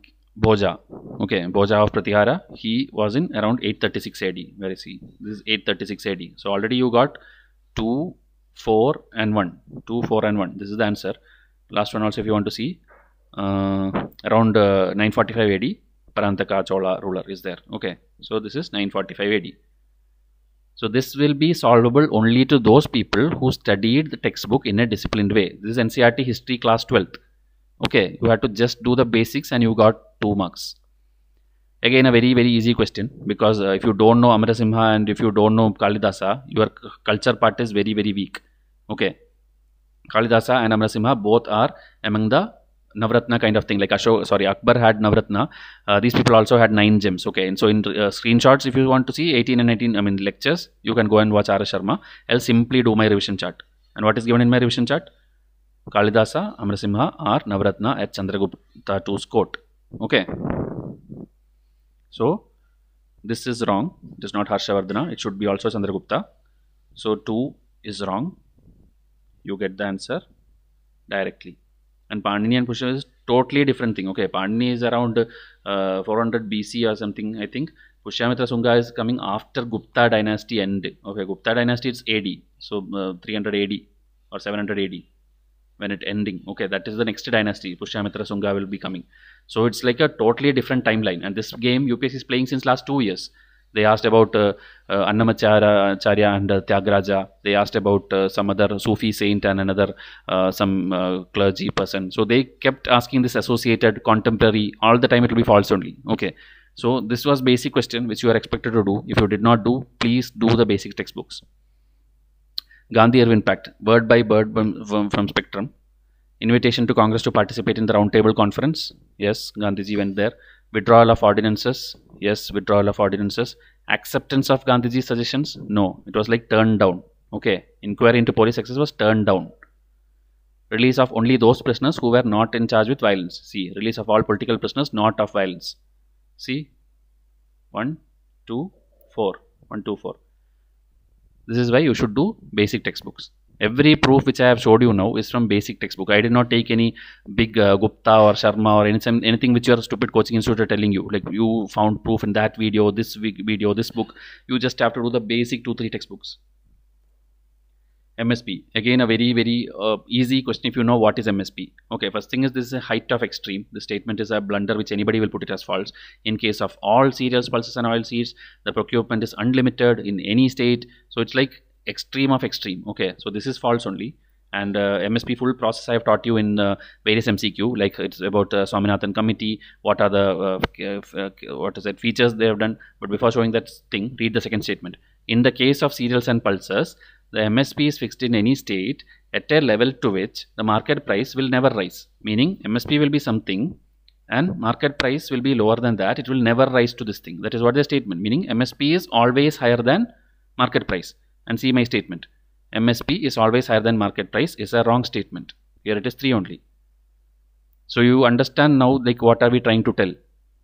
Boja, okay, Boja of Pratihara, he was in around 836 AD. Where is he? This is 836 AD. So already you got 2, 4 and 1. 2, 4 and 1. This is the answer. Last one also if you want to see. Uh, around uh, 945 AD, Parantaka Chola ruler is there. Okay, so this is 945 AD. So this will be solvable only to those people who studied the textbook in a disciplined way. This is NCRT history class 12th. Okay, you had to just do the basics and you got 2 marks. Again a very very easy question because uh, if you don't know Amarasimha and if you don't know Kalidasa, your culture part is very very weak. Okay. Kalidasa and Amarasimha both are among the Navratna kind of thing. Like Ashok, sorry, Akbar had Navratna. Uh, these people also had nine gems. Okay, and so in uh, screenshots, if you want to see 18 and 19, I mean lectures, you can go and watch Ara Sharma. I'll simply do my revision chart. And what is given in my revision chart? Kalidasa, Amrasimha, or Navratna at Chandragupta II's court. Okay. So, this is wrong. It is not Harshavardhana. It should be also Chandragupta. So, 2 is wrong. You get the answer directly and Pandini and is totally different thing. Okay, Pandini is around uh, 400 BC or something, I think. Pushyamitra Sunga is coming after Gupta dynasty end. Okay, Gupta dynasty it's AD, so uh, 300 AD or 700 AD when it ending. Okay, that is the next dynasty. Pushyamitra Sunga will be coming. So it's like a totally different timeline. And this game UPS is playing since last two years. They asked about uh, uh, Annamacharya and uh, Tyagaraja. They asked about uh, some other Sufi saint and another uh, some uh, clergy person. So they kept asking this associated contemporary all the time. It will be false only. Okay. So this was basic question which you are expected to do. If you did not do, please do the basic textbooks. Gandhi-Irwin Pact, word by word from, from Spectrum. Invitation to Congress to participate in the roundtable conference. Yes, Gandhi ji went there. Withdrawal of ordinances, yes withdrawal of ordinances acceptance of gandhiji's suggestions no it was like turned down okay inquiry into police excess was turned down release of only those prisoners who were not in charge with violence see release of all political prisoners not of violence see one two four one two four this is why you should do basic textbooks every proof which I have showed you now is from basic textbook. I did not take any big uh, Gupta or Sharma or any, anything which your stupid coaching institute are telling you. Like you found proof in that video, this video, this book. You just have to do the basic two three textbooks. MSP again a very very uh, easy question if you know what is MSP. Okay, first thing is this is a height of extreme. The statement is a blunder which anybody will put it as false. In case of all cereals, pulses, and oil seeds, the procurement is unlimited in any state. So it's like extreme of extreme. Okay, so this is false only. And uh, MSP full process I have taught you in uh, various MCQ, like it's about uh, Swaminathan committee, what are the uh, uh, what is it features they have done. But before showing that thing, read the second statement. In the case of serials and pulses, the MSP is fixed in any state at a level to which the market price will never rise. Meaning MSP will be something and market price will be lower than that. It will never rise to this thing. That is what the statement meaning MSP is always higher than market price and see my statement. MSP is always higher than market price is a wrong statement. Here it is 3 only. So you understand now like what are we trying to tell.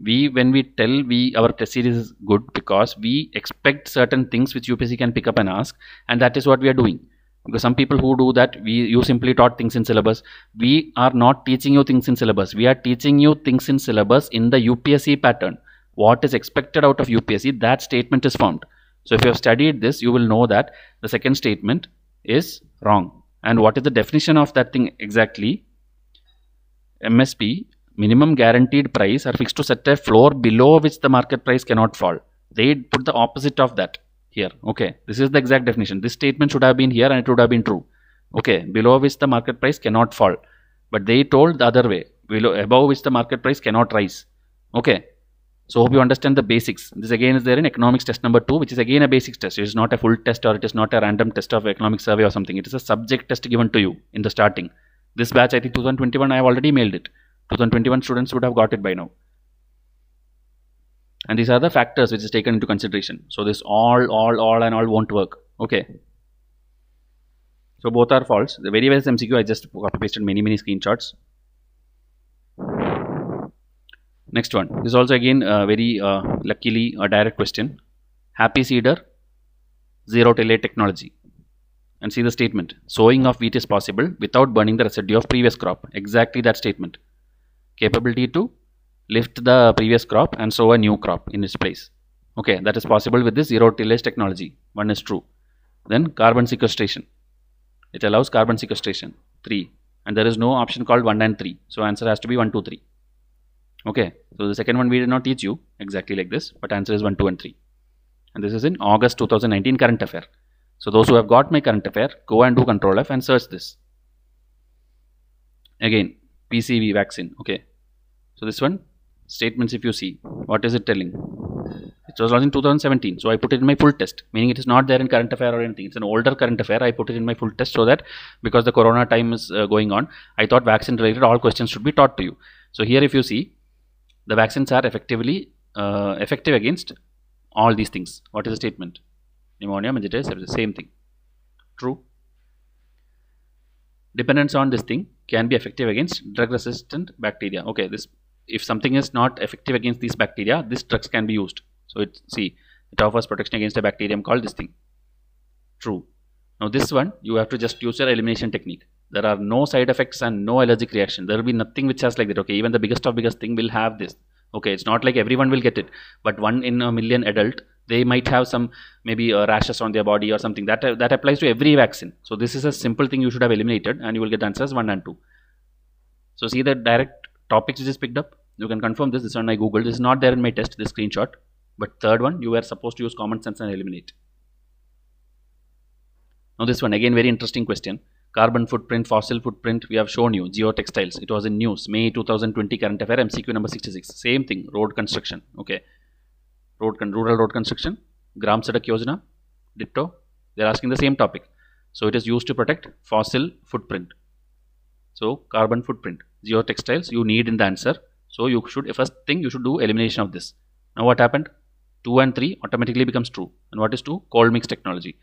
We when we tell we our test series is good because we expect certain things which UPC can pick up and ask and that is what we are doing. Because some people who do that, we you simply taught things in syllabus. We are not teaching you things in syllabus. We are teaching you things in syllabus in the UPSC pattern. What is expected out of UPSC, that statement is formed so if you have studied this, you will know that the second statement is wrong. And what is the definition of that thing exactly? MSP, minimum guaranteed price, are fixed to set a floor below which the market price cannot fall. They put the opposite of that here. Okay, this is the exact definition. This statement should have been here and it would have been true. Okay, below which the market price cannot fall. But they told the other way, below above which the market price cannot rise. Okay, so hope you understand the basics. This again is there in economics test number 2 which is again a basics test. It is not a full test or it is not a random test of economic survey or something. It is a subject test given to you in the starting. This batch I think 2021 I have already mailed it. 2021 students would have got it by now. And these are the factors which is taken into consideration. So this all, all, all and all won't work. Okay. So both are false. The very best MCQ I just copy pasted many many screenshots. Next one. This is also again a uh, very uh, luckily a direct question. Happy seeder, zero delay technology. And see the statement. Sowing of wheat is possible without burning the residue of previous crop. Exactly that statement. Capability to lift the previous crop and sow a new crop in its place. Okay, that is possible with this zero tillage technology. One is true. Then carbon sequestration. It allows carbon sequestration. 3. And there is no option called 1 and 3. So answer has to be one two three. Okay, so the second one we did not teach you exactly like this, but answer is 1, 2 and 3. And this is in August 2019 current affair. So those who have got my current affair, go and do control F and search this. Again, PCV vaccine, okay. So this one, statements if you see, what is it telling? It was launched in 2017, so I put it in my full test, meaning it is not there in current affair or anything. It's an older current affair. I put it in my full test so that because the corona time is uh, going on, I thought vaccine related all questions should be taught to you. So here if you see, the vaccines are effectively uh, effective against all these things. What is the statement? Pneumonia, meningitis, the same thing. True. Dependence on this thing can be effective against drug-resistant bacteria. Okay, this if something is not effective against these bacteria, these drugs can be used. So it see it offers protection against a bacterium called this thing. True. Now this one you have to just use your elimination technique there are no side effects and no allergic reaction there will be nothing which has like that okay even the biggest of biggest thing will have this okay it's not like everyone will get it but one in a million adult they might have some maybe uh, rashes on their body or something that that applies to every vaccine so this is a simple thing you should have eliminated and you will get the answers 1 and 2 so see the direct topics which is picked up you can confirm this this one i googled this is not there in my test this screenshot but third one you were supposed to use common sense and eliminate now this one again very interesting question carbon footprint, fossil footprint, we have shown you, geotextiles, it was in news, May 2020 current affair, MCQ number 66, same thing, road construction, okay, road con rural road construction, Gram Sadak Yojana, ditto, they are asking the same topic. So it is used to protect fossil footprint. So carbon footprint, geotextiles, you need in the answer. So you should, first thing you should do elimination of this. Now what happened? 2 and 3 automatically becomes true. And what is 2? Cold mix technology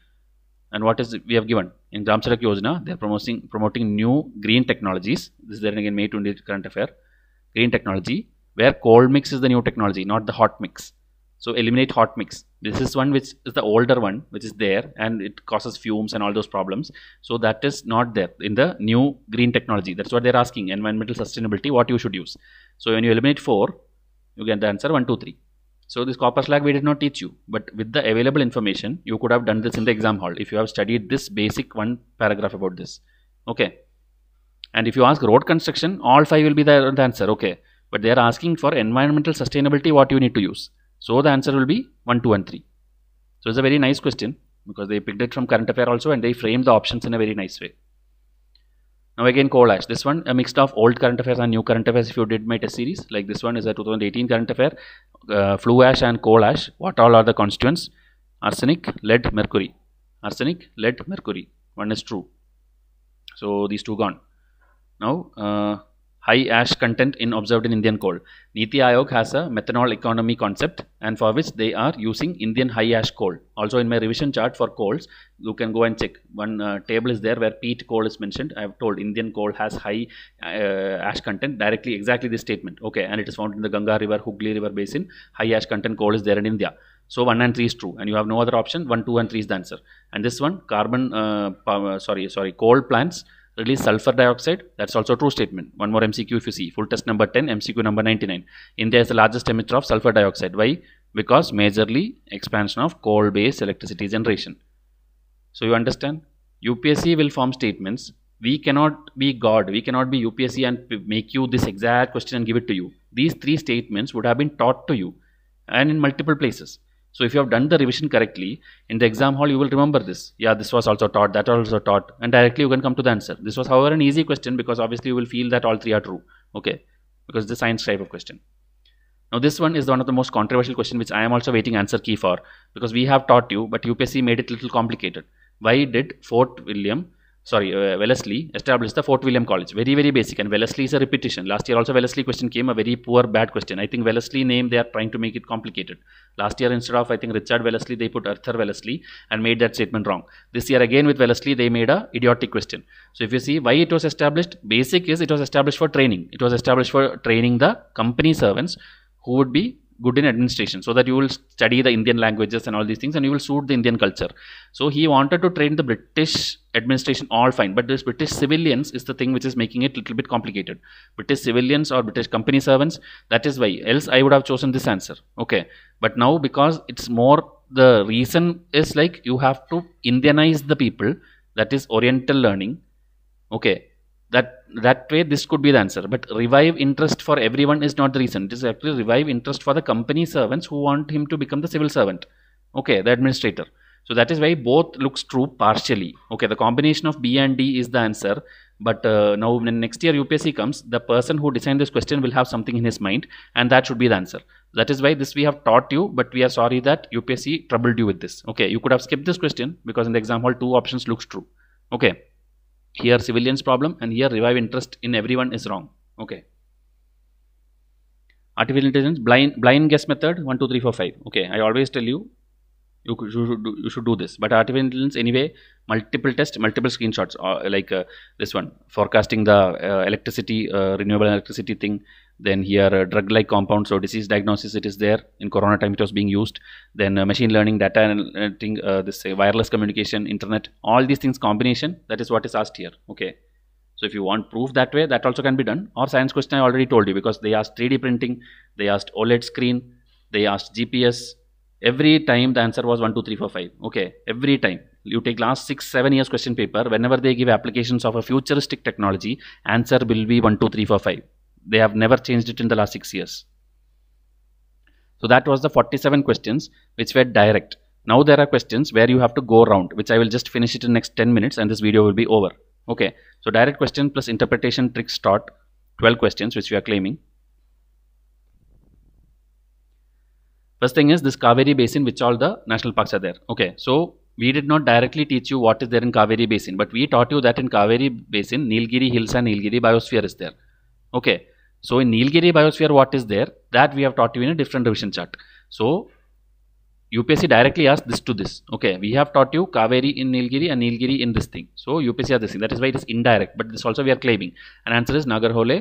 and what is we have given in Gram Sadak Yojana they are promoting promoting new green technologies this is there again May 20 current affair green technology where cold mix is the new technology not the hot mix so eliminate hot mix this is one which is the older one which is there and it causes fumes and all those problems so that is not there in the new green technology that's what they're asking environmental sustainability what you should use so when you eliminate four you get the answer one two three so this corpus lag we did not teach you, but with the available information, you could have done this in the exam hall if you have studied this basic one paragraph about this. Okay. And if you ask road construction, all five will be the answer. Okay. But they are asking for environmental sustainability, what you need to use. So the answer will be 1, 2 and 3. So it's a very nice question because they picked it from current affair also and they framed the options in a very nice way now again coal ash this one a mixed of old current affairs and new current affairs if you did my test series like this one is a 2018 current affair uh, ash and coal ash what all are the constituents arsenic lead mercury arsenic lead mercury one is true so these two gone now uh, high ash content in observed in Indian coal. Niti Aayog has a methanol economy concept and for which they are using Indian high ash coal. Also in my revision chart for coals, you can go and check. One uh, table is there where peat coal is mentioned. I have told Indian coal has high uh, ash content, directly exactly this statement. Okay, and it is found in the Ganga River, Hooghly River basin. High ash content coal is there in India. So 1 and 3 is true and you have no other option. 1, 2 and 3 is the answer. And this one, carbon, uh, power, uh, sorry, sorry, coal plants release sulfur dioxide. That's also true statement. One more MCQ if you see. Full test number 10, MCQ number 99. India is the largest emitter of sulfur dioxide. Why? Because majorly expansion of coal-based electricity generation. So you understand? UPSC will form statements. We cannot be God. We cannot be UPSC and make you this exact question and give it to you. These three statements would have been taught to you and in multiple places. So if you have done the revision correctly, in the exam hall, you will remember this. Yeah, this was also taught, that also taught, and directly you can come to the answer. This was, however, an easy question because obviously you will feel that all three are true. Okay, because the science type of question. Now this one is one of the most controversial question which I am also waiting answer key for because we have taught you, but UPSC made it little complicated. Why did Fort William sorry, uh, Wellesley established the Fort William College. Very, very basic. And Wellesley is a repetition. Last year also Wellesley question came a very poor, bad question. I think Wellesley name, they are trying to make it complicated. Last year, instead of, I think, Richard Wellesley, they put Arthur Wellesley and made that statement wrong. This year, again, with Wellesley, they made a idiotic question. So if you see why it was established, basic is it was established for training. It was established for training the company servants who would be good in administration so that you will study the Indian languages and all these things and you will suit the Indian culture. So he wanted to train the British administration all fine, but this British civilians is the thing which is making it little bit complicated. British civilians or British company servants, that is why. Else I would have chosen this answer. Okay. But now because it's more the reason is like you have to Indianize the people, that is oriental learning. Okay that that way this could be the answer but revive interest for everyone is not the reason it is actually revive interest for the company servants who want him to become the civil servant okay the administrator so that is why both looks true partially okay the combination of b and d is the answer but uh, now when next year upsc comes the person who designed this question will have something in his mind and that should be the answer that is why this we have taught you but we are sorry that upsc troubled you with this okay you could have skipped this question because in the exam hall two options looks true okay here civilians problem and here revive interest in everyone is wrong okay artificial intelligence blind blind guess method One, two, three, four, five. okay i always tell you you, should, do, you should do this but artificial intelligence anyway multiple test multiple screenshots uh, like uh, this one forecasting the uh, electricity uh, renewable electricity thing then here uh, drug like compounds so disease diagnosis it is there in corona time it was being used then uh, machine learning data and thing uh, this wireless communication internet all these things combination that is what is asked here okay so if you want proof that way, that also can be done. Or science question I already told you because they asked 3D printing, they asked OLED screen, they asked GPS. Every time the answer was 1, 2, 3, 4, 5. Okay, every time. You take last 6, 7 years question paper, whenever they give applications of a futuristic technology, answer will be 1, 2, 3, 4, 5 they have never changed it in the last six years so that was the 47 questions which were direct now there are questions where you have to go around which i will just finish it in next 10 minutes and this video will be over okay so direct question plus interpretation trick start 12 questions which we are claiming first thing is this Kaveri basin which all the national parks are there okay so we did not directly teach you what is there in Kaveri basin but we taught you that in Kaveri basin Nilgiri hills and Nilgiri biosphere is there Okay. So in Nilgiri biosphere, what is there? That we have taught you in a different revision chart. So UPSC directly asked this to this. Okay, we have taught you Kaveri in Nilgiri and Nilgiri in this thing. So UPSC has this thing. That is why it is indirect. But this also we are claiming. And answer is Nagarhole,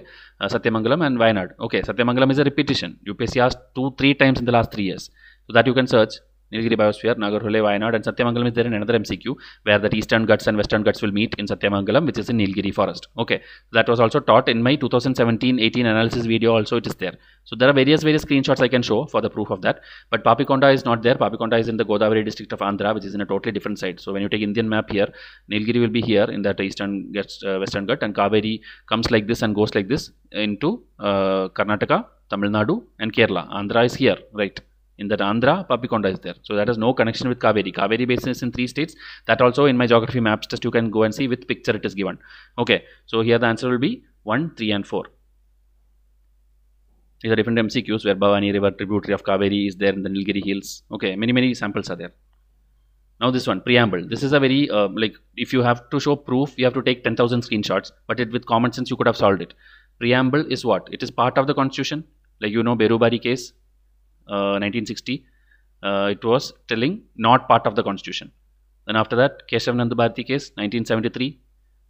uh, Satyamangalam and Wayanad. Okay, Satyamangalam is a repetition. UPSC asked two, three times in the last three years. So that you can search. Nilgiri Biosphere, Nagarhole, Wayanad and Satyamangalam is there in another MCQ where that eastern guts and western guts will meet in Satyamangalam which is in Nilgiri forest. Okay, that was also taught in my 2017-18 analysis video also it is there. So there are various various screenshots I can show for the proof of that but Papikonda is not there. Papikonda is in the Godavari district of Andhra which is in a totally different side. So when you take Indian map here, Nilgiri will be here in that eastern guts, uh, western gut and Kaveri comes like this and goes like this into uh, Karnataka, Tamil Nadu and Kerala. Andhra is here, right in that Andhra, Papikonda is there. So that has no connection with Kaveri. Kaveri basin is in three states. That also in my geography maps test you can go and see with picture it is given. Okay, so here the answer will be 1, 3 and 4. These are different MCQs where Bhavani river tributary of Kaveri is there in the Nilgiri hills. Okay, many many samples are there. Now this one, preamble. This is a very, uh, like, if you have to show proof, you have to take 10,000 screenshots. But it, with common sense, you could have solved it. Preamble is what? It is part of the constitution. Like, you know, Berubari case. 1960, uh, uh, it was telling not part of the constitution. Then after that, Keshavananda Bharati case, 1973,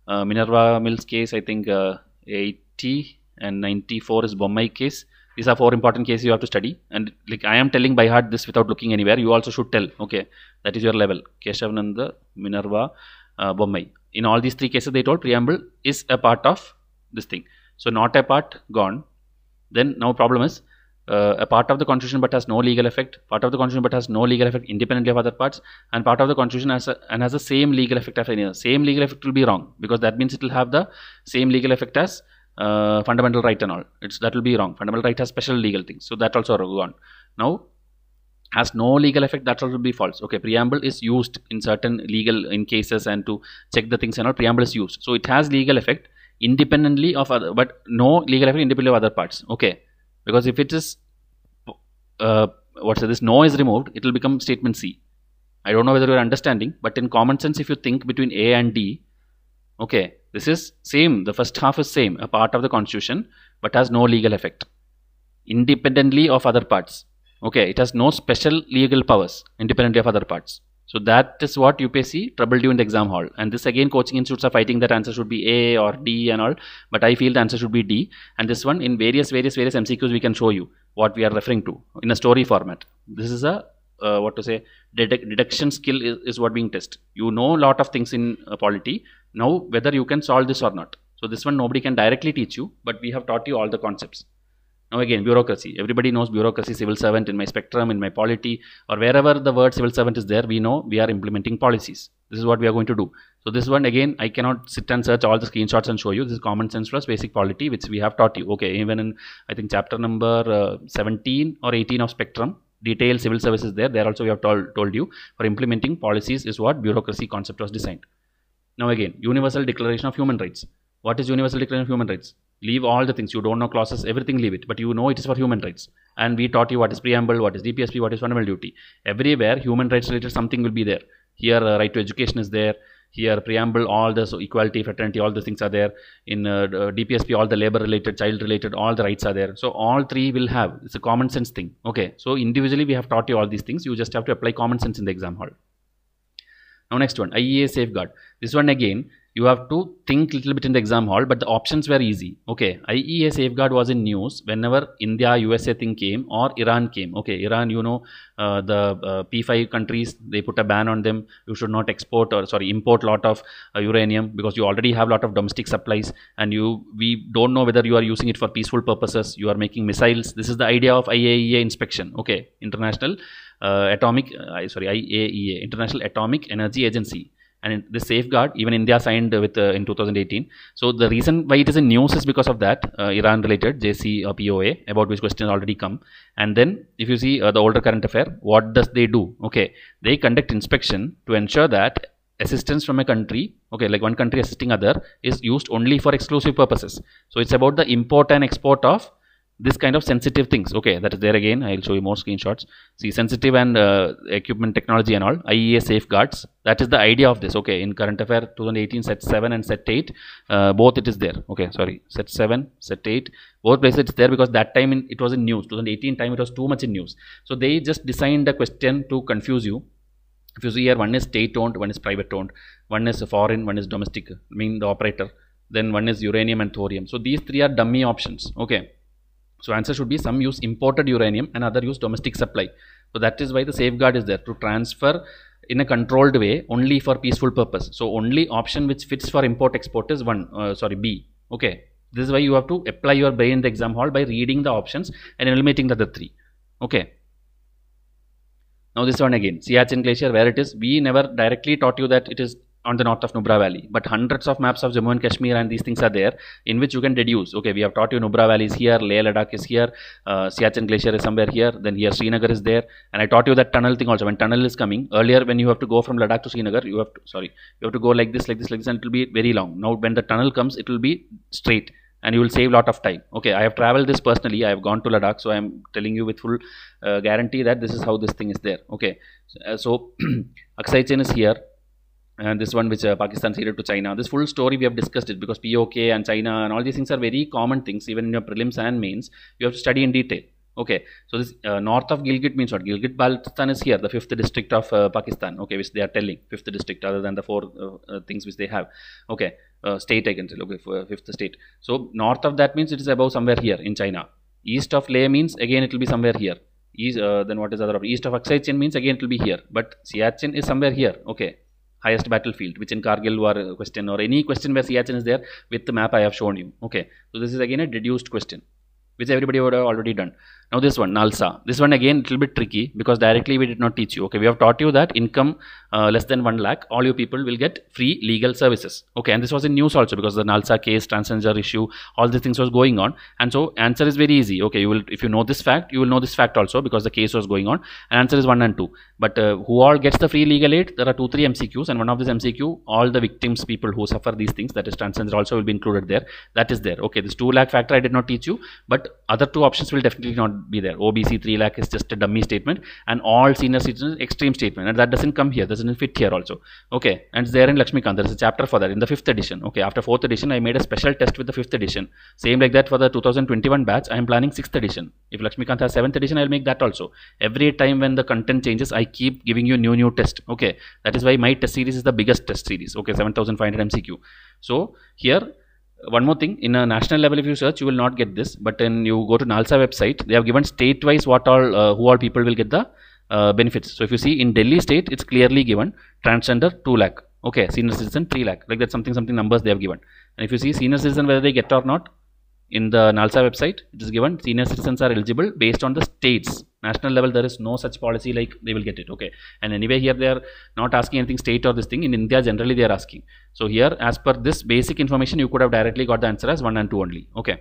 uh, Minerva Mills case, I think 80 and 94 is Bombay case. These are four important cases you have to study. And like I am telling by heart this without looking anywhere. You also should tell. Okay, that is your level. Keshavananda, Minerva, uh, Bombay. In all these three cases, they told preamble is a part of this thing. So not a part gone. Then now problem is uh, a part of the constitution but has no legal effect, part of the constitution but has no legal effect independently of other parts, and part of the constitution has a, and has the same legal effect as any other. Same legal effect will be wrong because that means it will have the same legal effect as uh, fundamental right and all. It's that will be wrong. Fundamental right has special legal things, so that also gone. Now has no legal effect that will be false okay preamble is used in certain legal in cases and to check the things and all preamble is used so it has legal effect independently of other but no legal effect independently of other parts okay because if it is uh, what's this no is removed it will become statement C I don't know whether you're understanding but in common sense if you think between A and D okay this is same the first half is same a part of the constitution but has no legal effect independently of other parts okay it has no special legal powers independently of other parts so that is what UPSC troubled you in the exam hall. And this again, coaching institutes are fighting that answer should be A or D and all. But I feel the answer should be D. And this one in various, various, various MCQs we can show you what we are referring to in a story format. This is a uh, what to say deduc deduction skill is, is what being tested. You know a lot of things in uh, polity. Now whether you can solve this or not. So this one nobody can directly teach you, but we have taught you all the concepts. Now again, bureaucracy. Everybody knows bureaucracy, civil servant in my spectrum, in my polity, or wherever the word civil servant is there, we know we are implementing policies. This is what we are going to do. So this one again, I cannot sit and search all the screenshots and show you. This is common sense plus basic polity, which we have taught you. Okay, even in I think chapter number uh, 17 or 18 of spectrum, detailed civil services there. There also we have told told you for implementing policies is what bureaucracy concept was designed. Now again, Universal Declaration of Human Rights. What is Universal Declaration of Human Rights? leave all the things you don't know clauses everything leave it but you know it is for human rights and we taught you what is preamble what is dpsp what is fundamental duty everywhere human rights related something will be there here uh, right to education is there here preamble all the so equality fraternity all the things are there in uh, dpsp uh, all the labor related child related all the rights are there so all three will have it's a common sense thing okay so individually we have taught you all these things you just have to apply common sense in the exam hall now next one iea safeguard this one again you have to think little bit in the exam hall but the options were easy okay iea safeguard was in news whenever india usa thing came or iran came okay iran you know uh, the uh, p5 countries they put a ban on them you should not export or sorry import lot of uh, uranium because you already have lot of domestic supplies and you we don't know whether you are using it for peaceful purposes you are making missiles this is the idea of iaea inspection okay international uh, atomic, uh, sorry, IAEA, International Atomic Energy Agency and the safeguard even india signed with uh, in 2018 so the reason why it is in news is because of that uh, iran related jcpoa uh, about which question already come and then if you see uh, the older current affair what does they do okay they conduct inspection to ensure that assistance from a country okay like one country assisting other is used only for exclusive purposes so it's about the import and export of this kind of sensitive things okay that is there again i'll show you more screenshots see sensitive and uh, equipment technology and all iea safeguards that is the idea of this okay in current affair 2018 set 7 and set 8 uh, both it is there okay sorry set 7 set 8 both places it's there because that time in, it was in news 2018 time it was too much in news so they just designed a question to confuse you if you see here one is state owned one is private owned one is foreign one is domestic mean the operator then one is uranium and thorium so these three are dummy options okay so answer should be some use imported uranium and other use domestic supply. So that is why the safeguard is there to transfer in a controlled way only for peaceful purpose. So only option which fits for import export is one uh, sorry B. Okay. This is why you have to apply your brain in the exam hall by reading the options and eliminating the other three. Okay. Now this one again, Siachen Glacier, where it is, we never directly taught you that it is on the north of Nubra Valley. But hundreds of maps of Jammu and Kashmir and these things are there in which you can deduce. Okay, we have taught you Nubra Valley is here, Leh Ladakh is here, uh, Siachen Glacier is somewhere here, then here Srinagar is there. And I taught you that tunnel thing also. When tunnel is coming, earlier when you have to go from Ladakh to Srinagar, you have to, sorry, you have to go like this, like this, like this and it will be very long. Now when the tunnel comes, it will be straight and you will save lot of time okay i have traveled this personally i have gone to ladakh so i am telling you with full uh, guarantee that this is how this thing is there okay so, uh, so <clears throat> aksai chain is here and this one which uh, Pakistan ceded to China. This full story we have discussed it because POK and China and all these things are very common things even in your prelims and mains. You have to study in detail. Okay, so this uh, north of Gilgit means what? Gilgit Baltistan is here, the fifth district of uh, Pakistan. Okay, which they are telling fifth district other than the four uh, uh, things which they have. Okay, uh, state I can tell. Okay, fifth state. So north of that means it is above somewhere here in China. East of Leh means again it will be somewhere here. East, then what is other? East of Aksai Chin means again it will be here. But Siachen is somewhere here. Okay, highest battlefield, which in Kargil war uh, question or any question where Siachen is there with the map I have shown you. Okay, so this is again a deduced question which everybody would have already done. Now this one, NALSA. This one again, a little bit tricky because directly we did not teach you. Okay, we have taught you that income uh, less than 1 lakh, all you people will get free legal services. Okay, and this was in news also because the NALSA case, transgender issue, all these things was going on. And so answer is very easy. Okay, you will if you know this fact, you will know this fact also because the case was going on. And answer is 1 and 2. But uh, who all gets the free legal aid? There are 2, 3 MCQs and one of these MCQ, all the victims, people who suffer these things, that is transgender also will be included there. That is there. Okay, this 2 lakh factor I did not teach you, but other two options will definitely not be there. OBC 3 lakh is just a dummy statement and all senior citizens extreme statement and that doesn't come here, doesn't fit here also. Okay, and there in Lakshmikant, there is a chapter for that in the fifth edition. Okay, after fourth edition, I made a special test with the fifth edition. Same like that for the 2021 batch, I am planning sixth edition. If Lakshmikant has seventh edition, I'll make that also. Every time when the content changes, I keep giving you new, new test. Okay, that is why my test series is the biggest test series. Okay, 7500 MCQ. So here one more thing in a national level if you search you will not get this but then you go to nalsa website they have given state wise what all uh, who all people will get the uh, benefits so if you see in delhi state it's clearly given transgender 2 lakh okay senior citizen 3 lakh like that's something something numbers they have given and if you see senior citizen whether they get or not in the NALSA website, it is given senior citizens are eligible based on the states. National level, there is no such policy like they will get it. Okay. And anyway, here they are not asking anything state or this thing. In India, generally they are asking. So here, as per this basic information, you could have directly got the answer as 1 and 2 only. Okay.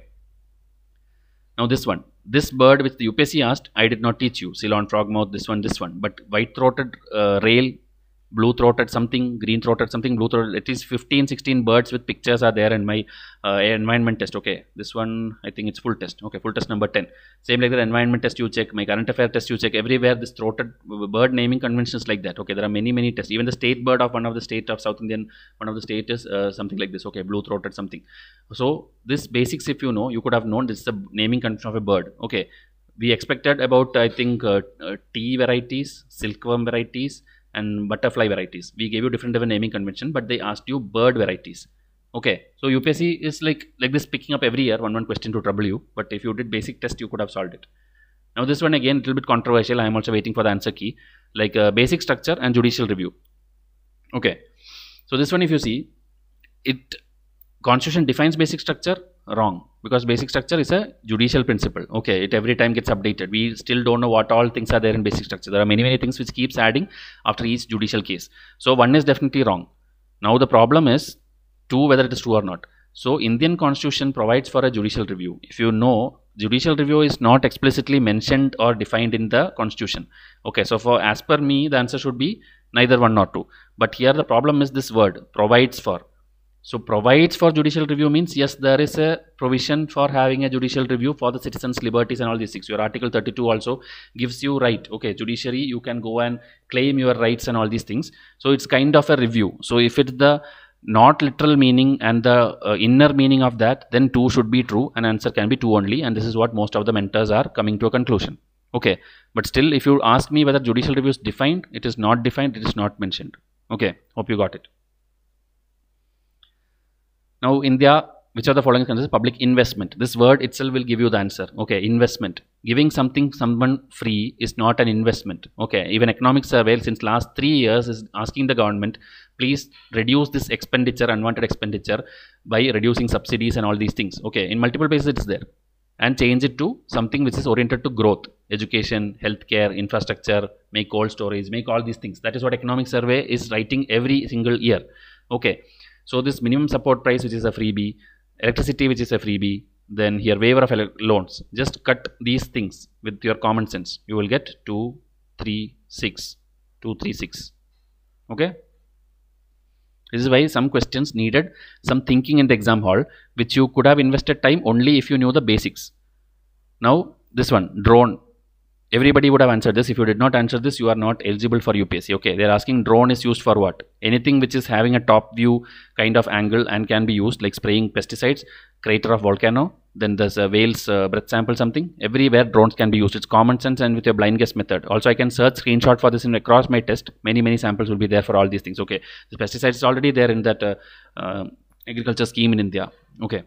Now this one, this bird which the UPSC asked, I did not teach you. Ceylon frogmouth, this one, this one. But white-throated uh, rail, blue throated something green throated something blue throated at least 15 16 birds with pictures are there in my uh, environment test okay this one i think it's full test okay full test number 10 same like the environment test you check my current affair test you check everywhere this throated bird naming conventions like that okay there are many many tests even the state bird of one of the state of south indian one of the state is uh, something like this okay blue throated something so this basics if you know you could have known this is the naming convention of a bird okay we expected about i think uh, uh tea varieties silkworm varieties and butterfly varieties. We gave you different different naming convention, but they asked you bird varieties. Okay, so UPSC is like like this picking up every year one one question to trouble you. But if you did basic test, you could have solved it. Now this one again little bit controversial. I am also waiting for the answer key like uh, basic structure and judicial review. Okay, so this one if you see it, constitution defines basic structure wrong because basic structure is a judicial principle okay it every time gets updated we still don't know what all things are there in basic structure there are many many things which keeps adding after each judicial case so one is definitely wrong now the problem is two whether it is true or not so indian constitution provides for a judicial review if you know judicial review is not explicitly mentioned or defined in the constitution okay so for as per me the answer should be neither one nor two but here the problem is this word provides for so provides for judicial review means yes, there is a provision for having a judicial review for the citizens' liberties and all these things. Your Article 32 also gives you right. Okay, judiciary, you can go and claim your rights and all these things. So it's kind of a review. So if it's the not literal meaning and the uh, inner meaning of that, then two should be true and answer can be two only. And this is what most of the mentors are coming to a conclusion. Okay, but still, if you ask me whether judicial review is defined, it is not defined, it is not mentioned. Okay, hope you got it. Now India, which are the following countries? Public investment. This word itself will give you the answer. Okay, investment. Giving something someone free is not an investment. Okay, even economic survey since last three years is asking the government, please reduce this expenditure, unwanted expenditure by reducing subsidies and all these things. Okay, in multiple places it is there. And change it to something which is oriented to growth, education, healthcare, infrastructure, make cold storage, make all these things. That is what economic survey is writing every single year. Okay. So this minimum support price which is a freebie, electricity which is a freebie, then here waiver of loans. Just cut these things with your common sense. You will get 236. 236. Okay. This is why some questions needed some thinking in the exam hall which you could have invested time only if you knew the basics. Now this one drone everybody would have answered this if you did not answer this you are not eligible for upsc okay they're asking drone is used for what anything which is having a top view kind of angle and can be used like spraying pesticides crater of volcano then there's a whale's uh, breath sample something everywhere drones can be used it's common sense and with your blind guess method also i can search screenshot for this in across my test many many samples will be there for all these things okay the pesticides is already there in that uh, uh, agriculture scheme in india okay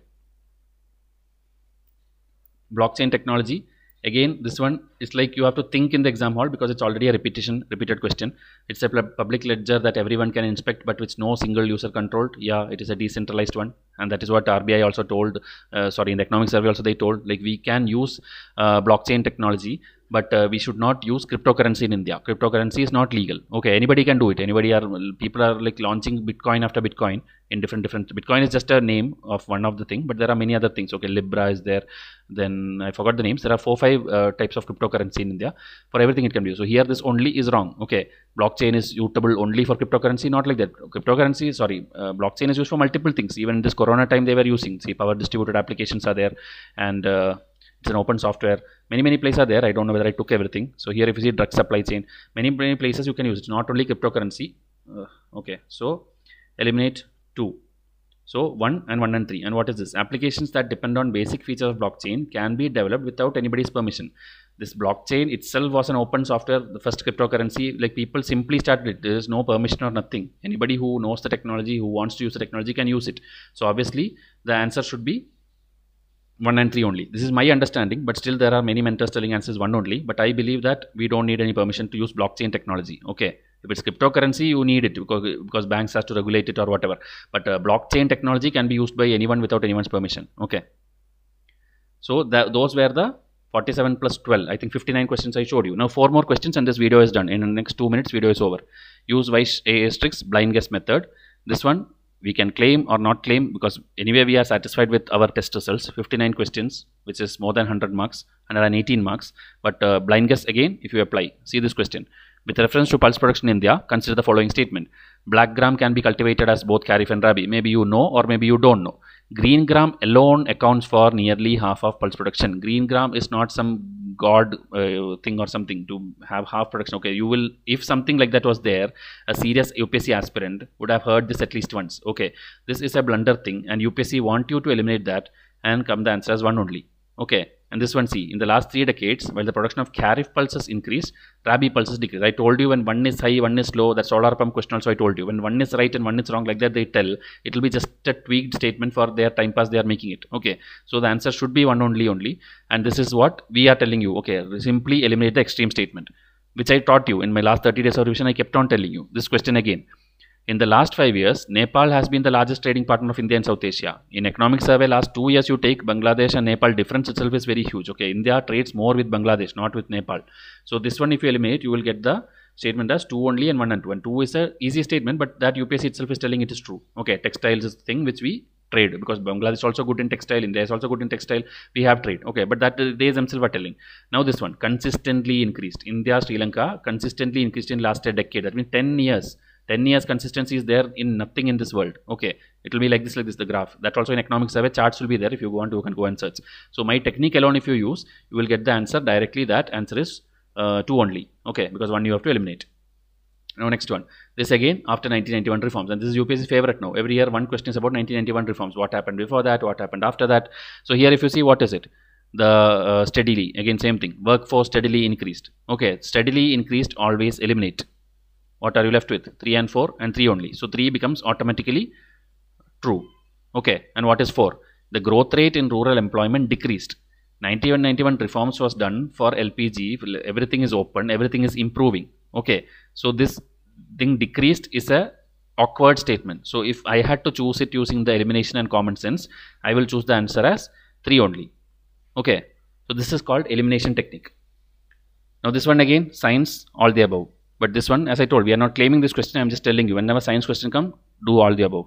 blockchain technology again this one is like you have to think in the exam hall because it's already a repetition repeated question it's a public ledger that everyone can inspect but which no single user controlled yeah it is a decentralized one and that is what RBI also told uh, sorry in the economic survey also they told like we can use uh, blockchain technology but uh, we should not use cryptocurrency in India. Cryptocurrency is not legal. Okay, anybody can do it. Anybody are people are like launching Bitcoin after Bitcoin in different different. Bitcoin is just a name of one of the thing, but there are many other things. Okay, Libra is there. Then I forgot the names. There are four five uh, types of cryptocurrency in India. For everything it can be used. So here this only is wrong. Okay, blockchain is usable only for cryptocurrency. Not like that. Cryptocurrency, sorry, uh, blockchain is used for multiple things. Even in this Corona time, they were using. See, power distributed applications are there, and uh, it's an open software many many places are there i don't know whether i took everything so here if you see drug supply chain many many places you can use it not only cryptocurrency uh, okay so eliminate two so 1 and 1 and 3 and what is this applications that depend on basic features of blockchain can be developed without anybody's permission this blockchain itself was an open software the first cryptocurrency like people simply started it there is no permission or nothing anybody who knows the technology who wants to use the technology can use it so obviously the answer should be 1 and 3 only. This is my understanding, but still there are many mentors telling answers 1 only. But I believe that we don't need any permission to use blockchain technology. Okay. If it's cryptocurrency, you need it because, because banks has to regulate it or whatever. But uh, blockchain technology can be used by anyone without anyone's permission. Okay. So those were the 47 plus 12. I think 59 questions I showed you. Now four more questions and this video is done. In the next two minutes, video is over. Use Wise AS blind guess method. This one we can claim or not claim because anyway we are satisfied with our test results 59 questions which is more than 100 marks 118 marks but uh, blind guess again if you apply see this question with reference to pulse production in India consider the following statement black gram can be cultivated as both carif and rabi maybe you know or maybe you don't know Green gram alone accounts for nearly half of pulse production. Green gram is not some god uh, thing or something to have half production. Okay, you will, if something like that was there, a serious UPSC aspirant would have heard this at least once. Okay, this is a blunder thing and UPSC want you to eliminate that and come the answer as one only. Okay, and this one, see, in the last three decades, while the production of carif pulses increased, Rabi pulses decreased. I told you when one is high, one is low, That's all pump question also I told you. When one is right and one is wrong, like that they tell. It will be just a tweaked statement for their time pass they are making it. Okay, so the answer should be one only only. And this is what we are telling you. Okay, simply eliminate the extreme statement, which I taught you in my last 30 days of revision. I kept on telling you this question again. In the last five years, Nepal has been the largest trading partner of India in South Asia. In economic survey, last two years you take Bangladesh and Nepal, difference itself is very huge. Okay, India trades more with Bangladesh, not with Nepal. So this one, if you eliminate, you will get the statement as two only and one and two. And two is an easy statement, but that UPSC itself is telling it is true. Okay, textiles is the thing which we trade because Bangladesh is also good in textile, India is also good in textile. We have trade. Okay, but that they themselves are telling. Now this one consistently increased. India, Sri Lanka consistently increased in last decade. That means ten years 10 years consistency is there in nothing in this world okay it will be like this like this the graph that also in economics survey charts will be there if you go to you can go and search so my technique alone if you use you will get the answer directly that answer is uh, 2 only okay because one you have to eliminate now next one this again after 1991 reforms and this is UPSC favorite now every year one question is about 1991 reforms what happened before that what happened after that so here if you see what is it the uh, steadily again same thing workforce steadily increased okay steadily increased always eliminate what are you left with 3 and 4 and 3 only so 3 becomes automatically true okay and what is 4 the growth rate in rural employment decreased 91 91 reforms was done for LPG everything is open everything is improving okay so this thing decreased is a awkward statement so if I had to choose it using the elimination and common sense I will choose the answer as 3 only okay so this is called elimination technique now this one again science all the above but this one, as I told, we are not claiming this question. I'm just telling you, whenever science question come, do all the above.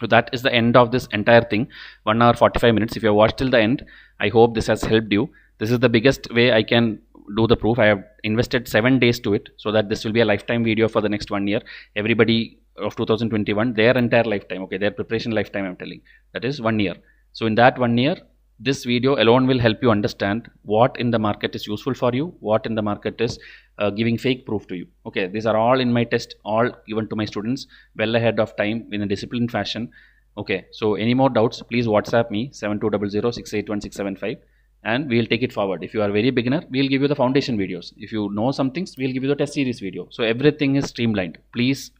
So that is the end of this entire thing. 1 hour 45 minutes. If you have watched till the end, I hope this has helped you. This is the biggest way I can do the proof. I have invested 7 days to it so that this will be a lifetime video for the next one year. Everybody of 2021, their entire lifetime, okay, their preparation lifetime I'm telling. That is one year. So in that one year, this video alone will help you understand what in the market is useful for you what in the market is uh, giving fake proof to you okay these are all in my test all given to my students well ahead of time in a disciplined fashion okay so any more doubts please whatsapp me 7200681675 and we'll take it forward if you are very beginner we'll give you the foundation videos if you know some things we'll give you the test series video so everything is streamlined please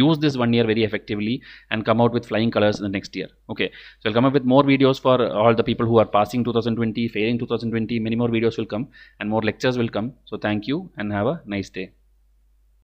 use this one year very effectively and come out with flying colors in the next year okay so i'll come up with more videos for all the people who are passing 2020 failing 2020 many more videos will come and more lectures will come so thank you and have a nice day